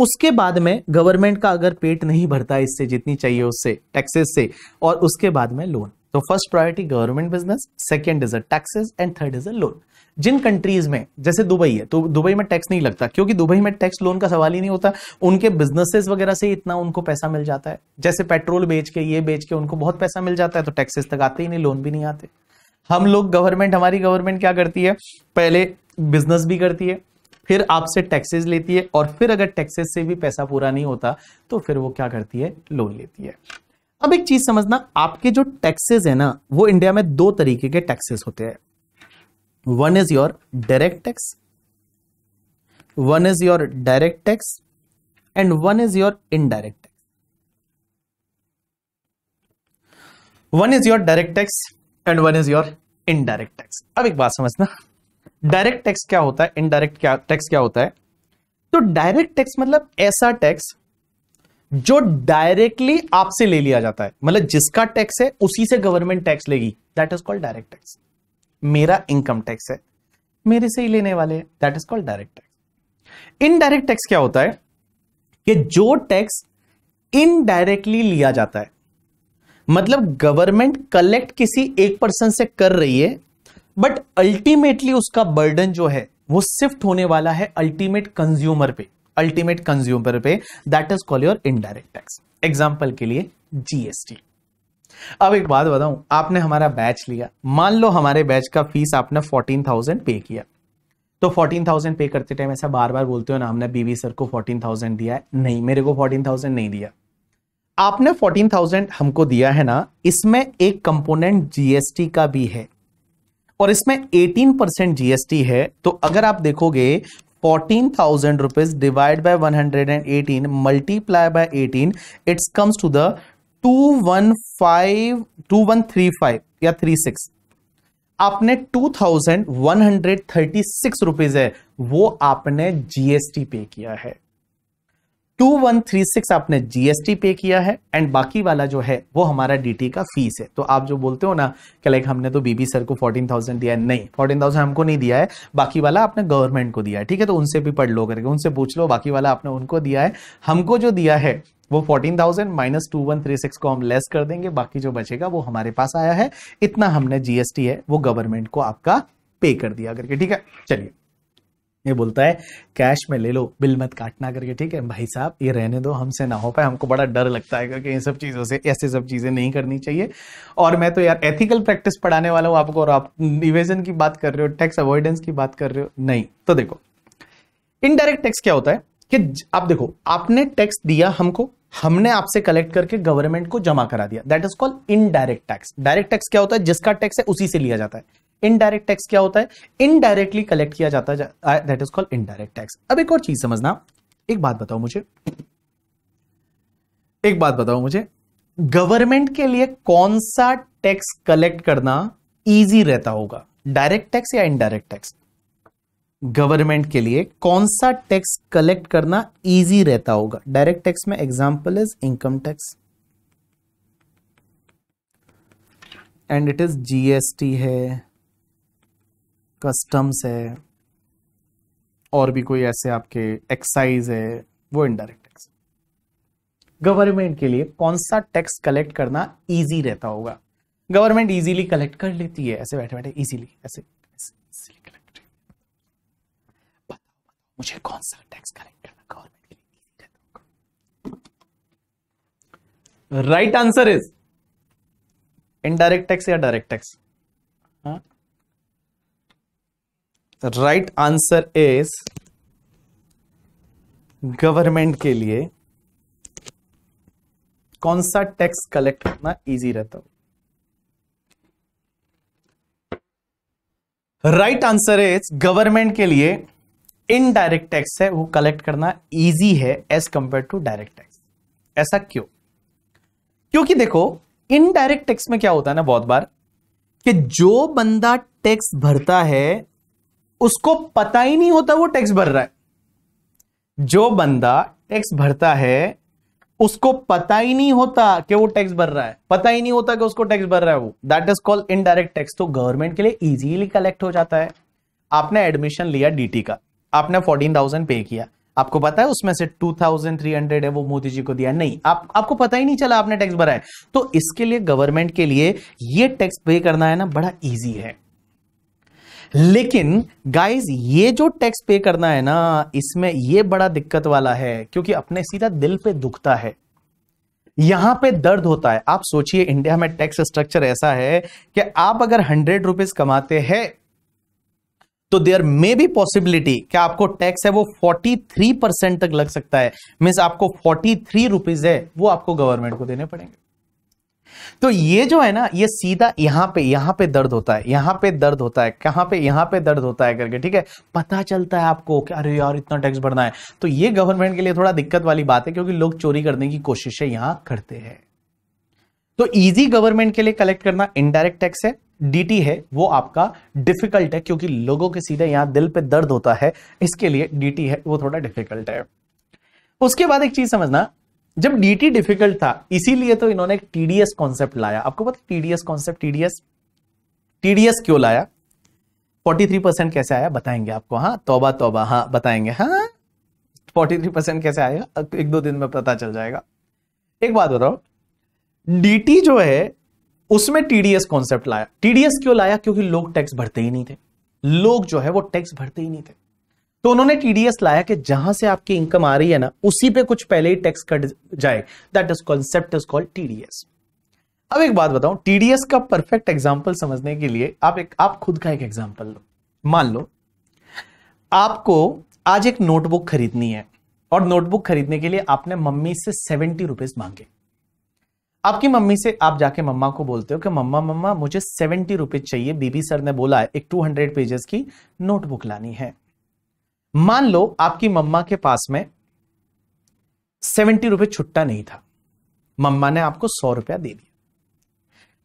उसके बाद में गवर्नमेंट का अगर पेट नहीं भरता इससे जितनी चाहिए उससे टैक्सेस से और उसके बाद में लोन तो first priority government business second is a taxes and third is a loan जिन कंट्रीज में जैसे दुबई है तो दुबई में टैक्स नहीं लगता क्योंकि दुबई में टैक्स लोन का सवाल ही नहीं होता उनके बिजनेसेस वगैरह से इतना उनको पैसा मिल जाता है जैसे पेट्रोल बेच के ये बेच के उनको बहुत पैसा मिल जाता है तो टैक्सेस तक आते ही नहीं लोन भी नहीं आते हम लोग गवर्नमेंट हमारी गवर्नमेंट क्या करती है पहले बिजनेस भी करती है फिर आपसे टैक्सेस लेती है और फिर अगर टैक्सेस से भी पैसा पूरा नहीं होता तो फिर वो क्या करती है लोन लेती है अब एक चीज समझना आपके जो टैक्सेस है ना वो इंडिया में दो तरीके के टैक्सेस होते हैं one is your direct tax one is your direct tax and one is your indirect tax one is your direct tax and one is your indirect tax अब एक बात समझना डायरेक्ट टैक्स क्या होता है इनडायरेक्ट क्या टैक्स क्या होता है तो डायरेक्ट टैक्स मतलब ऐसा टैक्स जो डायरेक्टली आपसे ले लिया जाता है मतलब जिसका टैक्स है उसी से गवर्नमेंट टैक्स लेगी that is called direct tax मेरा इनकम टैक्स है मेरे से ही लेने वाले that is called direct tax indirect tax क्या होता है कि जो टैक्स इनडायरेक्टली लिया जाता है मतलब गवर्नमेंट कलेक्ट किसी एक पर्सन से कर रही है बट अल्टीमेटली उसका बर्डन जो है वो शिफ्ट होने वाला है अल्टीमेट कंज्यूमर पे अल्टीमेट कंज्यूमर पे that is call your indirect tax example के लिए जीएसटी अब एक बात बताऊं आपने हमारा बैच लिया मान लो हमारे बैच का फीस आपने फोर्टीन थाउजेंड पे किया तो फोर्टीन थाउजेंड पे करते टाइम ऐसा बार बार बोलते हो ना हमने बीवी सर को फोर्टीन थाउजेंड दिया है नहीं मेरे को फोर्टीन थाउजेंड नहीं दिया आपने फोर्टीन थाउजेंड हमको दिया है ना इसमें एक कंपोनेंट जीएसटी का भी है और इसमें 18 परसेंट जीएसटी है तो अगर आप देखोगे fourteen thousand rupees divide by one hundred and eighteen multiply by eighteen it's comes to the two one five two one three five या थ्री सिक्स आपने two thousand one hundred thirty six rupees है वो आपने GST पे किया है 2136 आपने GST पे किया है एंड बाकी वाला जो है वो हमारा डीटी का फीस है तो आप जो बोलते हो ना कि लाइक हमने तो बीबी सर को 14,000 दिया है नहीं 14,000 हमको नहीं दिया है बाकी वाला आपने गवर्नमेंट को दिया है ठीक है तो उनसे भी पढ़ लो करके उनसे पूछ लो बाकी वाला आपने उनको दिया है हमको जो दिया है वो 14,000 माइनस 2136 को हम लेस कर देंगे बाकी जो बचेगा वो हमारे पास आया है इतना हमने जीएसटी है वो गवर्नमेंट को आपका पे कर दिया करके ठीक है चलिए ये बोलता है कैश में ले लो बिल मत काटना करके ठीक है भाई साहब ये रहने दो हमसे ना हो पाए हमको बड़ा डर लगता है क्योंकि इन सब चीज़ों से ऐसे सब चीज़ें नहीं करनी चाहिए और मैं तो यार एथिकल प्रैक्टिस पढ़ाने वाला हूँ आपको और आप निवेजन की बात कर रहे हो टैक्स अवॉइडेंस की बात कर रहे हो नहीं तो देखो इनडायरेक्ट टैक्स क्या होता है कि आप देखो आपने टैक्स दिया हमको हमने आपसे कलेक्ट करके गवर्नमेंट को जमा करा दिया that is called indirect tax direct tax क्या होता है जिसका टैक्स है उसी से लिया जाता है इनडायरेक्ट टैक्स क्या होता है इनडायरेक्टली कलेक्ट किया जाता है इनडायरेक्ट टैक्स अब एक और चीज समझना एक बात बताओ मुझे एक बात बताओ मुझे गवर्नमेंट के लिए कौन सा टैक्स कलेक्ट करना इजी रहता होगा डायरेक्ट टैक्स या इनडायरेक्ट टैक्स गवर्नमेंट के लिए कौन सा टैक्स कलेक्ट करना इजी रहता होगा डायरेक्ट टैक्स में example is income tax and it is GST है कस्टम्स है और भी कोई ऐसे आपके एक्साइज है वो इनडायरेक्ट टैक्स गवर्नमेंट के लिए कौन सा टैक्स कलेक्ट करना इजी रहता होगा गवर्नमेंट इजीली कलेक्ट कर लेती है ऐसे बैठे बैठे इजीली ऐसे इजीली कलेक्ट मुझे कौन सा टैक्स कलेक्ट करना गवर्नमेंट के लिए इजी रहता होगा right answer is indirect tax या डायरेक्ट हाँ? Tax right answer is government के लिए कौन सा टैक्स कलेक्ट करना इजी रहता हो राइट आंसर इज गवर्नमेंट के लिए इनडायरेक्ट टैक्स है वो कलेक्ट करना इजी है as compare to direct tax ऐसा क्यों क्योंकि देखो इनडायरेक्ट टैक्स में क्या होता है ना बहुत बार कि जो बंदा टैक्स भरता है उसको पता ही नहीं होता वो टैक्स भर रहा है जो बंदा टैक्स भरता है उसको पता ही नहीं होता कि वो टैक्स भर रहा है पता ही नहीं होता कि उसको टैक्स भर रहा है वो that is called indirect tax तो गवर्नमेंट के लिए इजीली कलेक्ट हो जाता है आपने एडमिशन लिया डीटी का आपने फोर्टीन थाउजेंड पे किया आपको पता है उसमें से टू थाउजेंड थ्री हंड्रेड है वो मोदी जी को दिया नहीं आप आपको पता ही नहीं चला आपने टैक्स भरा है तो इसके लिए गवर्नमेंट के लिए ये टैक्स पे करना है ना बड़ा ईजी है लेकिन गाइस ये जो टैक्स पे करना है ना इसमें ये बड़ा दिक्कत वाला है क्योंकि अपने सीधा दिल पे दुखता है यहां पे दर्द होता है आप सोचिए इंडिया में टैक्स स्ट्रक्चर ऐसा है कि आप अगर हंड्रेड रुपीज कमाते हैं तो देयर मे बी पॉसिबिलिटी कि आपको टैक्स है वो 43 परसेंट तक लग सकता है मीन्स आपको 43 थ्री रुपीज है वो आपको गवर्नमेंट को देने पड़ेंगे तो ये जो है ना ये सीधा यहां पे यहां पे दर्द होता है यहां पे दर्द होता है कहां पे यहां पे दर्द होता है करके ठीक है पता चलता है आपको कि अरे यार इतना टैक्स भरना है तो ये गवर्नमेंट के लिए थोड़ा दिक्कत वाली बात है क्योंकि लोग चोरी करने की कोशिशें यहां करते हैं तो इजी गवर्नमेंट के लिए कलेक्ट करना इनडायरेक्ट टैक्स है डीटी है वो आपका डिफिकल्ट है क्योंकि लोगों के सीधे यहां दिल पे दर्द होता है इसके लिए डीटी है वो थोड़ा डिफिकल्ट है उसके बाद एक चीज समझना जब डीटी डिफिकल्ट था इसीलिए तो इन्होंने एक टीडीएस कॉन्सेप्ट लाया आपको पता टीडीएस कॉन्सेप्ट टीडीएस टीडीएस क्यों लाया 43 परसेंट कैसे आया बताएंगे आपको हाँ तोबा तोबा हाँ बताएंगे हाँ 43 परसेंट कैसे आएगा एक दो दिन में पता चल जाएगा एक बात बताओ डीटी जो है उसमें टीडीएस कॉन्सेप्ट लाया टीडीएस क्यों लाया क्योंकि लोग टैक्स भरते ही नहीं थे लोग जो है वो टैक्स भरते ही नहीं थे तो उन्होंने टीडीएस लाया कि जहां से आपकी इनकम आ रही है ना उसी पे कुछ पहले ही टैक्स कट जाए that is concept is called TDS अब एक बात बताऊं टीडीएस का परफेक्ट एग्जाम्पल समझने के लिए आप एक आप खुद का एक एग्जाम्पल लो मान लो आपको आज एक नोटबुक खरीदनी है और नोटबुक खरीदने के लिए आपने मम्मी से सेवेंटी रुपीज मांगे आपकी मम्मी से आप जाके मम्मा को बोलते हो कि मम्मा मम्मा मुझे सेवेंटी रुपीज चाहिए बीबी सर ने बोला है एक टू हंड्रेड पेजेस की नोटबुक लानी है मान लो आपकी मम्मा के पास में सेवेंटी रुपए छुट्टा नहीं था मम्मा ने आपको सौ रुपया दे दिया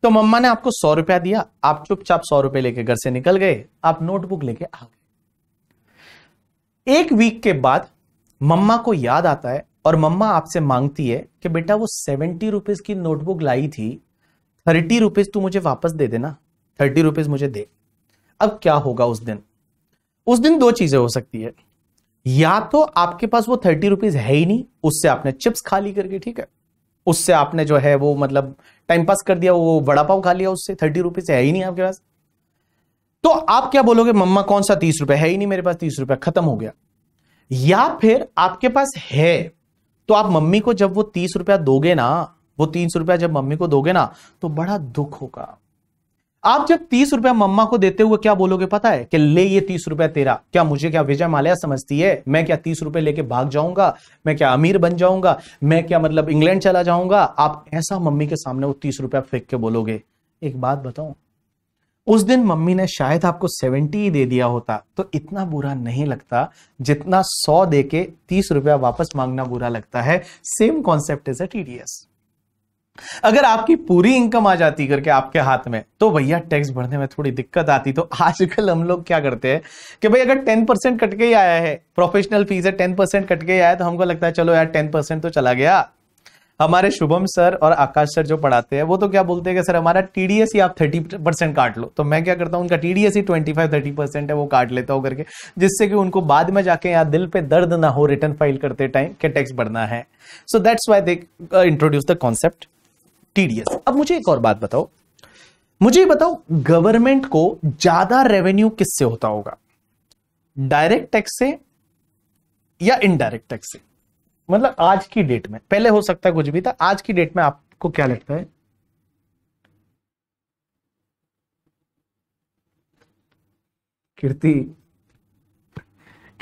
तो मम्मा ने आपको सौ रुपया दिया आप चुपचाप सौ रुपए लेके घर से निकल गए आप नोटबुक लेके आ गए एक वीक के बाद मम्मा को याद आता है और मम्मा आपसे मांगती है कि बेटा वो सेवेंटी रुपीज की नोटबुक लाई थी थर्टी रुपीज तू मुझे वापस दे देना थर्टी रुपीज मुझे दे अब क्या होगा उस दिन उस दिन दो चीजें हो सकती है या तो आपके पास वो थर्टी रुपीज है ही नहीं उससे आपने चिप्स खा ली करके ठीक है उससे आपने जो है वो मतलब टाइम पास कर दिया वो वड़ा पाव खा लिया उससे थर्टी रुपीज है ही नहीं आपके पास तो आप क्या बोलोगे मम्मा कौन सा तीस रुपए है ही नहीं मेरे पास तीस रुपए खत्म हो गया या फिर आपके पास है तो आप मम्मी को जब वो तीस रुपया दोगे ना वो तीन सौ रुपया जब मम्मी को दोगे ना तो बड़ा दुख होगा आप जब तीस रुपया मम्मा को देते हुए क्या बोलोगे पता है कि ले ये तीस रुपया तेरा क्या मुझे क्या विजय माल्या समझती है मैं क्या तीस रुपए लेके भाग जाऊंगा मैं क्या अमीर बन जाऊंगा मैं क्या मतलब इंग्लैंड चला जाऊंगा आप ऐसा मम्मी के सामने वो तीस रुपया फेंक के बोलोगे एक बात बताऊं उस दिन मम्मी ने शायद आपको सेवेंटी ही दे दिया होता तो इतना बुरा नहीं लगता जितना सौ दे के तीस रुपया वापस मांगना बुरा लगता है same concept is a TDS अगर आपकी पूरी इनकम आ जाती करके आपके हाथ में तो भैया टैक्स भरने में थोड़ी दिक्कत आती तो आजकल हम लोग क्या करते हैं कि भाई अगर टेन परसेंट कटके ही आया है प्रोफेशनल फीस है टेन परसेंट कटके ही आया तो हमको लगता है चलो यार टेन परसेंट तो चला गया हमारे शुभम सर और आकाश सर जो पढ़ाते हैं वो तो क्या बोलते हैं कि सर हमारा टीडीएस ही आप थर्टी परसेंट काट लो तो मैं क्या करता हूँ उनका टीडीएस ही ट्वेंटी फाइव थर्टी परसेंट है वो काट लेता हूँ करके जिससे कि उनको बाद में जाके यहाँ दिल पे दर्द ना हो रिटर्न फाइल करते टाइम के टैक्स बढ़ना है so that's why they introduce the concept TDS अब मुझे एक और बात बताओ मुझे बताओ गवर्नमेंट को ज्यादा रेवेन्यू किससे होता होगा डायरेक्ट टैक्स से या इनडायरेक्ट टैक्स से मतलब आज की डेट में पहले हो सकता है कुछ भी था आज की डेट में आपको क्या लगता है कीर्ति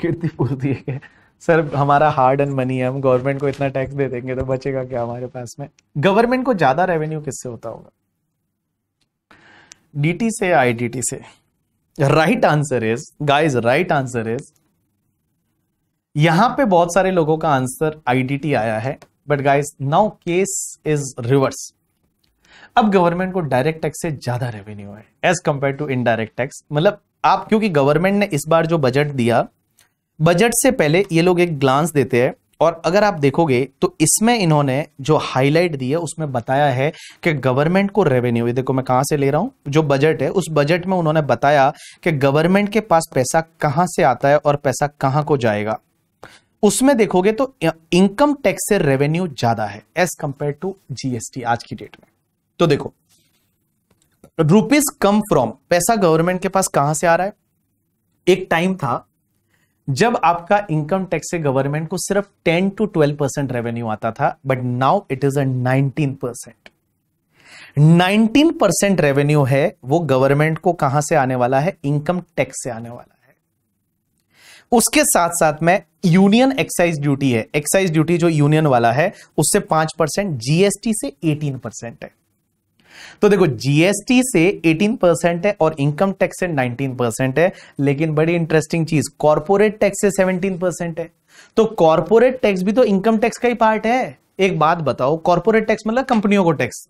कीर्ति पूछ है सर हमारा हार्ड एंड मनी है हम गवर्नमेंट को इतना टैक्स दे देंगे तो बचेगा क्या हमारे पास में गवर्नमेंट को ज़्यादा रेवेन्यू किससे होता होगा डीटी से आईडीटी से right answer is guys right answer is यहां पे बहुत सारे लोगों का आंसर आईडीटी आया है but guys now case is reverse अब गवर्नमेंट को डायरेक्ट टैक्स से ज्यादा रेवेन्यू है as compare to indirect tax मतलब आप क्योंकि गवर्नमेंट ने इस बार जो बजट दिया बजट से पहले ये लोग एक ग्लांस देते हैं और अगर आप देखोगे तो इसमें इन्होंने जो हाईलाइट दी है उसमें बताया है कि गवर्नमेंट को रेवेन्यू देखो मैं कहां से ले रहा हूं जो बजट है उस बजट में उन्होंने बताया कि गवर्नमेंट के पास पैसा कहां से आता है और पैसा कहां को जाएगा उसमें देखोगे तो इनकम टैक्स से रेवेन्यू ज्यादा है एज कंपेयर टू जीएसटी आज की डेट में तो देखो रुपीज कम फ्रॉम पैसा गवर्नमेंट के पास कहां से आ रहा है एक टाइम था जब आपका इनकम टैक्स से गवर्नमेंट को सिर्फ 10 टू 12 परसेंट रेवेन्यू आता था but now it is eighteen percent 19 percent revenue है वो गवर्नमेंट को कहां से आने वाला है इनकम टैक्स से आने वाला है उसके साथ साथ में यूनियन एक्साइज ड्यूटी है एक्साइज ड्यूटी जो यूनियन वाला है उससे पांच परसेंट जीएसटी से एटीन परसेंट है तो देखो जीएसटी से 18 परसेंट है और इनकम टैक्स से 19 परसेंट है लेकिन बड़ी इंटरेस्टिंग चीज कॉर्पोरेट टैक्स से 17 परसेंट है तो कॉर्पोरेट टैक्स भी तो इनकम टैक्स का ही पार्ट है एक बात बताओ कॉर्पोरेट टैक्स मतलब कंपनियों को टैक्स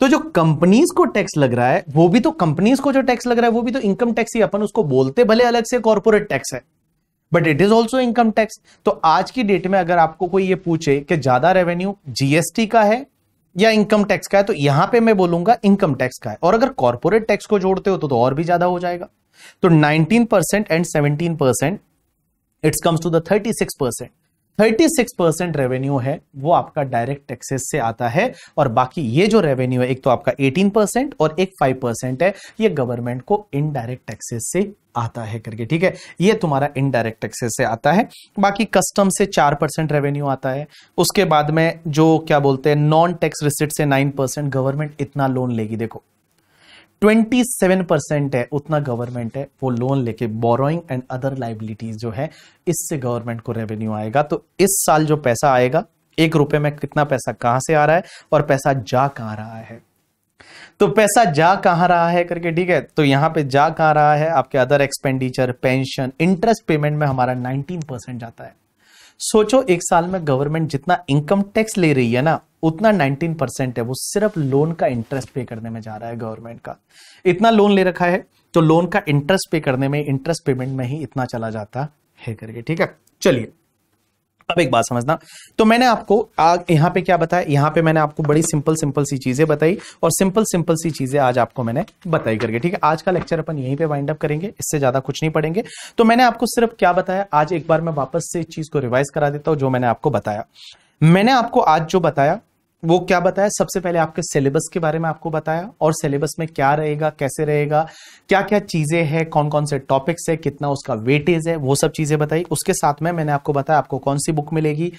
तो जो कंपनीज को टैक्स लग रहा है वो भी तो कंपनीज को जो टैक्स लग रहा है वो भी तो इनकम टैक्स ही अपन उसको बोलते भले अलग से कॉर्पोरेट टैक्स है but it is also income tax तो आज की डेट में अगर आपको कोई ये पूछे कि ज्यादा रेवेन्यू जीएसटी का है या इनकम टैक्स का है तो यहां पे मैं बोलूंगा इनकम टैक्स का है और अगर कॉर्पोरेट टैक्स को जोड़ते हो तो, तो और भी ज्यादा हो जाएगा तो 19% and 17% it's comes to the 36% 36 percent revenue है वो आपका डायरेक्ट टैक्सेस से आता है और बाकी ये जो रेवेन्यू है एक तो आपका 18 परसेंट और एक 5 परसेंट है ये गवर्नमेंट को इनडायरेक्ट टैक्सेस से आता है करके ठीक है ये तुम्हारा इनडायरेक्ट टैक्सेस से आता है बाकी कस्टम से चार परसेंट रेवेन्यू आता है उसके बाद में जो क्या बोलते हैं नॉन टैक्स रिसिट से नाइन परसेंट गवर्नमेंट इतना लोन लेगी देखो 27 परसेंट है उतना गवर्नमेंट है वो लोन लेके बोरोइंग एंड अदर लाइबिलिटीज जो है इससे गवर्नमेंट को रेवेन्यू आएगा तो इस साल जो पैसा आएगा एक रुपए में कितना पैसा कहां से आ रहा है और पैसा जा कहां रहा है तो पैसा जा कहां रहा है करके ठीक है तो यहां पे जा कहां रहा है आपके other expenditure pension interest payment में हमारा 19 परसेंट जाता है सोचो एक साल में गवर्नमेंट जितना इनकम टैक्स ले रही है ना उतना 19 परसेंट है वो सिर्फ लोन का इंटरेस्ट पे करने में जा रहा है गवर्नमेंट का इतना लोन ले रखा है तो लोन का इंटरेस्ट पे करने में इंटरेस्ट पेमेंट में ही इतना चला जाता है करके ठीक है चलिए अब एक बात समझना तो मैंने आपको आग यहाँ पे क्या बताया यहाँ पे मैंने आपको बड़ी सिंपल सिंपल सी चीजें बताई और सिंपल सिंपल सी चीजें आज आपको मैंने बताई करके ठीक है आज का लेक्चर अपन यहीं पे वाइंड अप करेंगे इससे ज्यादा कुछ नहीं पढ़ेंगे तो मैंने आपको सिर्फ क्या बताया आज एक बार मैं वापस से इस चीज को रिवाइज करा देता हूँ जो मैंने आपको बताया मैंने आपको आज जो बताया वो क्या बताया सबसे पहले आपके सिलेबस के बारे में आपको बताया और सिलेबस में क्या रहेगा कैसे रहेगा क्या क्या चीजें हैं कौन कौन से टॉपिक्स है कितना उसका वेटेज है वो सब चीजें बताई उसके साथ में मैंने आपको बताया आपको कौन सी बुक मिलेगी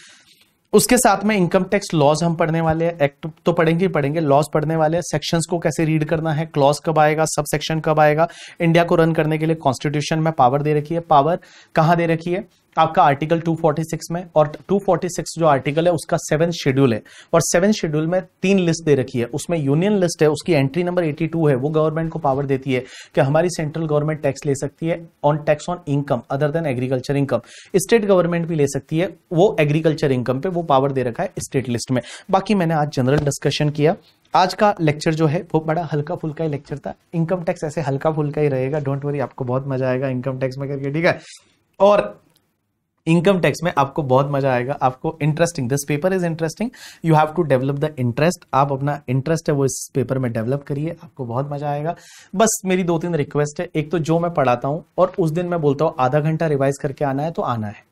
उसके साथ में इनकम टैक्स लॉज हम पढ़ने वाले हैं एक्ट तो पढ़ेंगे ही पढ़ेंगे लॉज पढ़ने वाले हैं सेक्शंस को कैसे रीड करना है क्लॉज कब आएगा सब सेक्शन कब आएगा इंडिया को रन करने के लिए कॉन्स्टिट्यूशन में पावर दे रखी है पावर कहाँ दे रखी है आपका आर्टिकल 246 में और 246 जो आर्टिकल है उसका सेवन शेड्यूल है और सेवन शेड्यूल में तीन लिस्ट दे रखी है उसमें यूनियन लिस्ट है उसकी एंट्री नंबर 82 है वो गवर्नमेंट को पावर देती है कि हमारी सेंट्रल गवर्नमेंट टैक्स ले सकती है on tax on income other than agriculture income state government भी ले सकती है वो एग्रीकल्चर इनकम पे वो पावर दे रखा है स्टेट लिस्ट में बाकी मैंने आज जनरल डिस्कशन किया आज का लेक्चर जो है वो बड़ा हल्का फुल्का ही लेक्चर था इनकम टैक्स ऐसे हल्का फुल्का ही रहेगा डोंट वरी आपको बहुत मजा आएगा इनकम टैक्स में करके ठीक है और इनकम टैक्स में आपको बहुत मजा आएगा आपको interesting this paper is interesting you have to develop the interest आप अपना इंटरेस्ट है वो इस पेपर में डेवलप करिए आपको बहुत मजा आएगा बस मेरी दो तीन रिक्वेस्ट है एक तो जो मैं पढ़ाता हूँ और उस दिन मैं बोलता हूँ आधा घंटा रिवाइज करके आना है तो आना है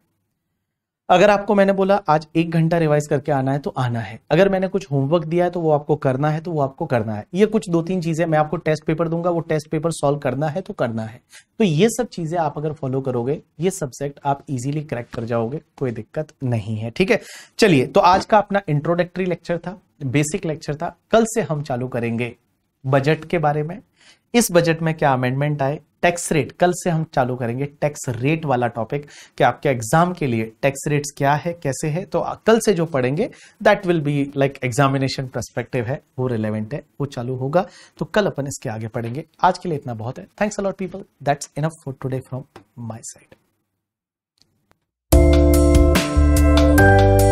अगर आपको मैंने बोला आज एक घंटा रिवाइज करके आना है तो आना है अगर मैंने कुछ होमवर्क दिया है तो वो आपको करना है तो वो आपको करना है ये कुछ दो तीन चीजें मैं आपको टेस्ट पेपर दूंगा वो टेस्ट पेपर सॉल्व करना है तो करना है तो ये सब चीजें आप अगर फॉलो करोगे ये सब्जेक्ट आप इजीली क्रैक कर जाओगे कोई दिक्कत नहीं है ठीक है चलिए तो आज का अपना इंट्रोडक्टरी लेक्चर था बेसिक लेक्चर था कल से हम चालू करेंगे बजट के बारे में इस बजट में क्या अमेंडमेंट आए टैक्स रेट कल से हम चालू करेंगे टैक्स रेट वाला टॉपिक कि आपके एग्जाम के लिए टैक्स रेट्स क्या है कैसे है तो कल से जो पढ़ेंगे that will be like examination perspective है वो रिलेवेंट है वो चालू होगा तो कल अपन इसके आगे पढ़ेंगे आज के लिए इतना बहुत है thanks a lot people that's enough for today from my side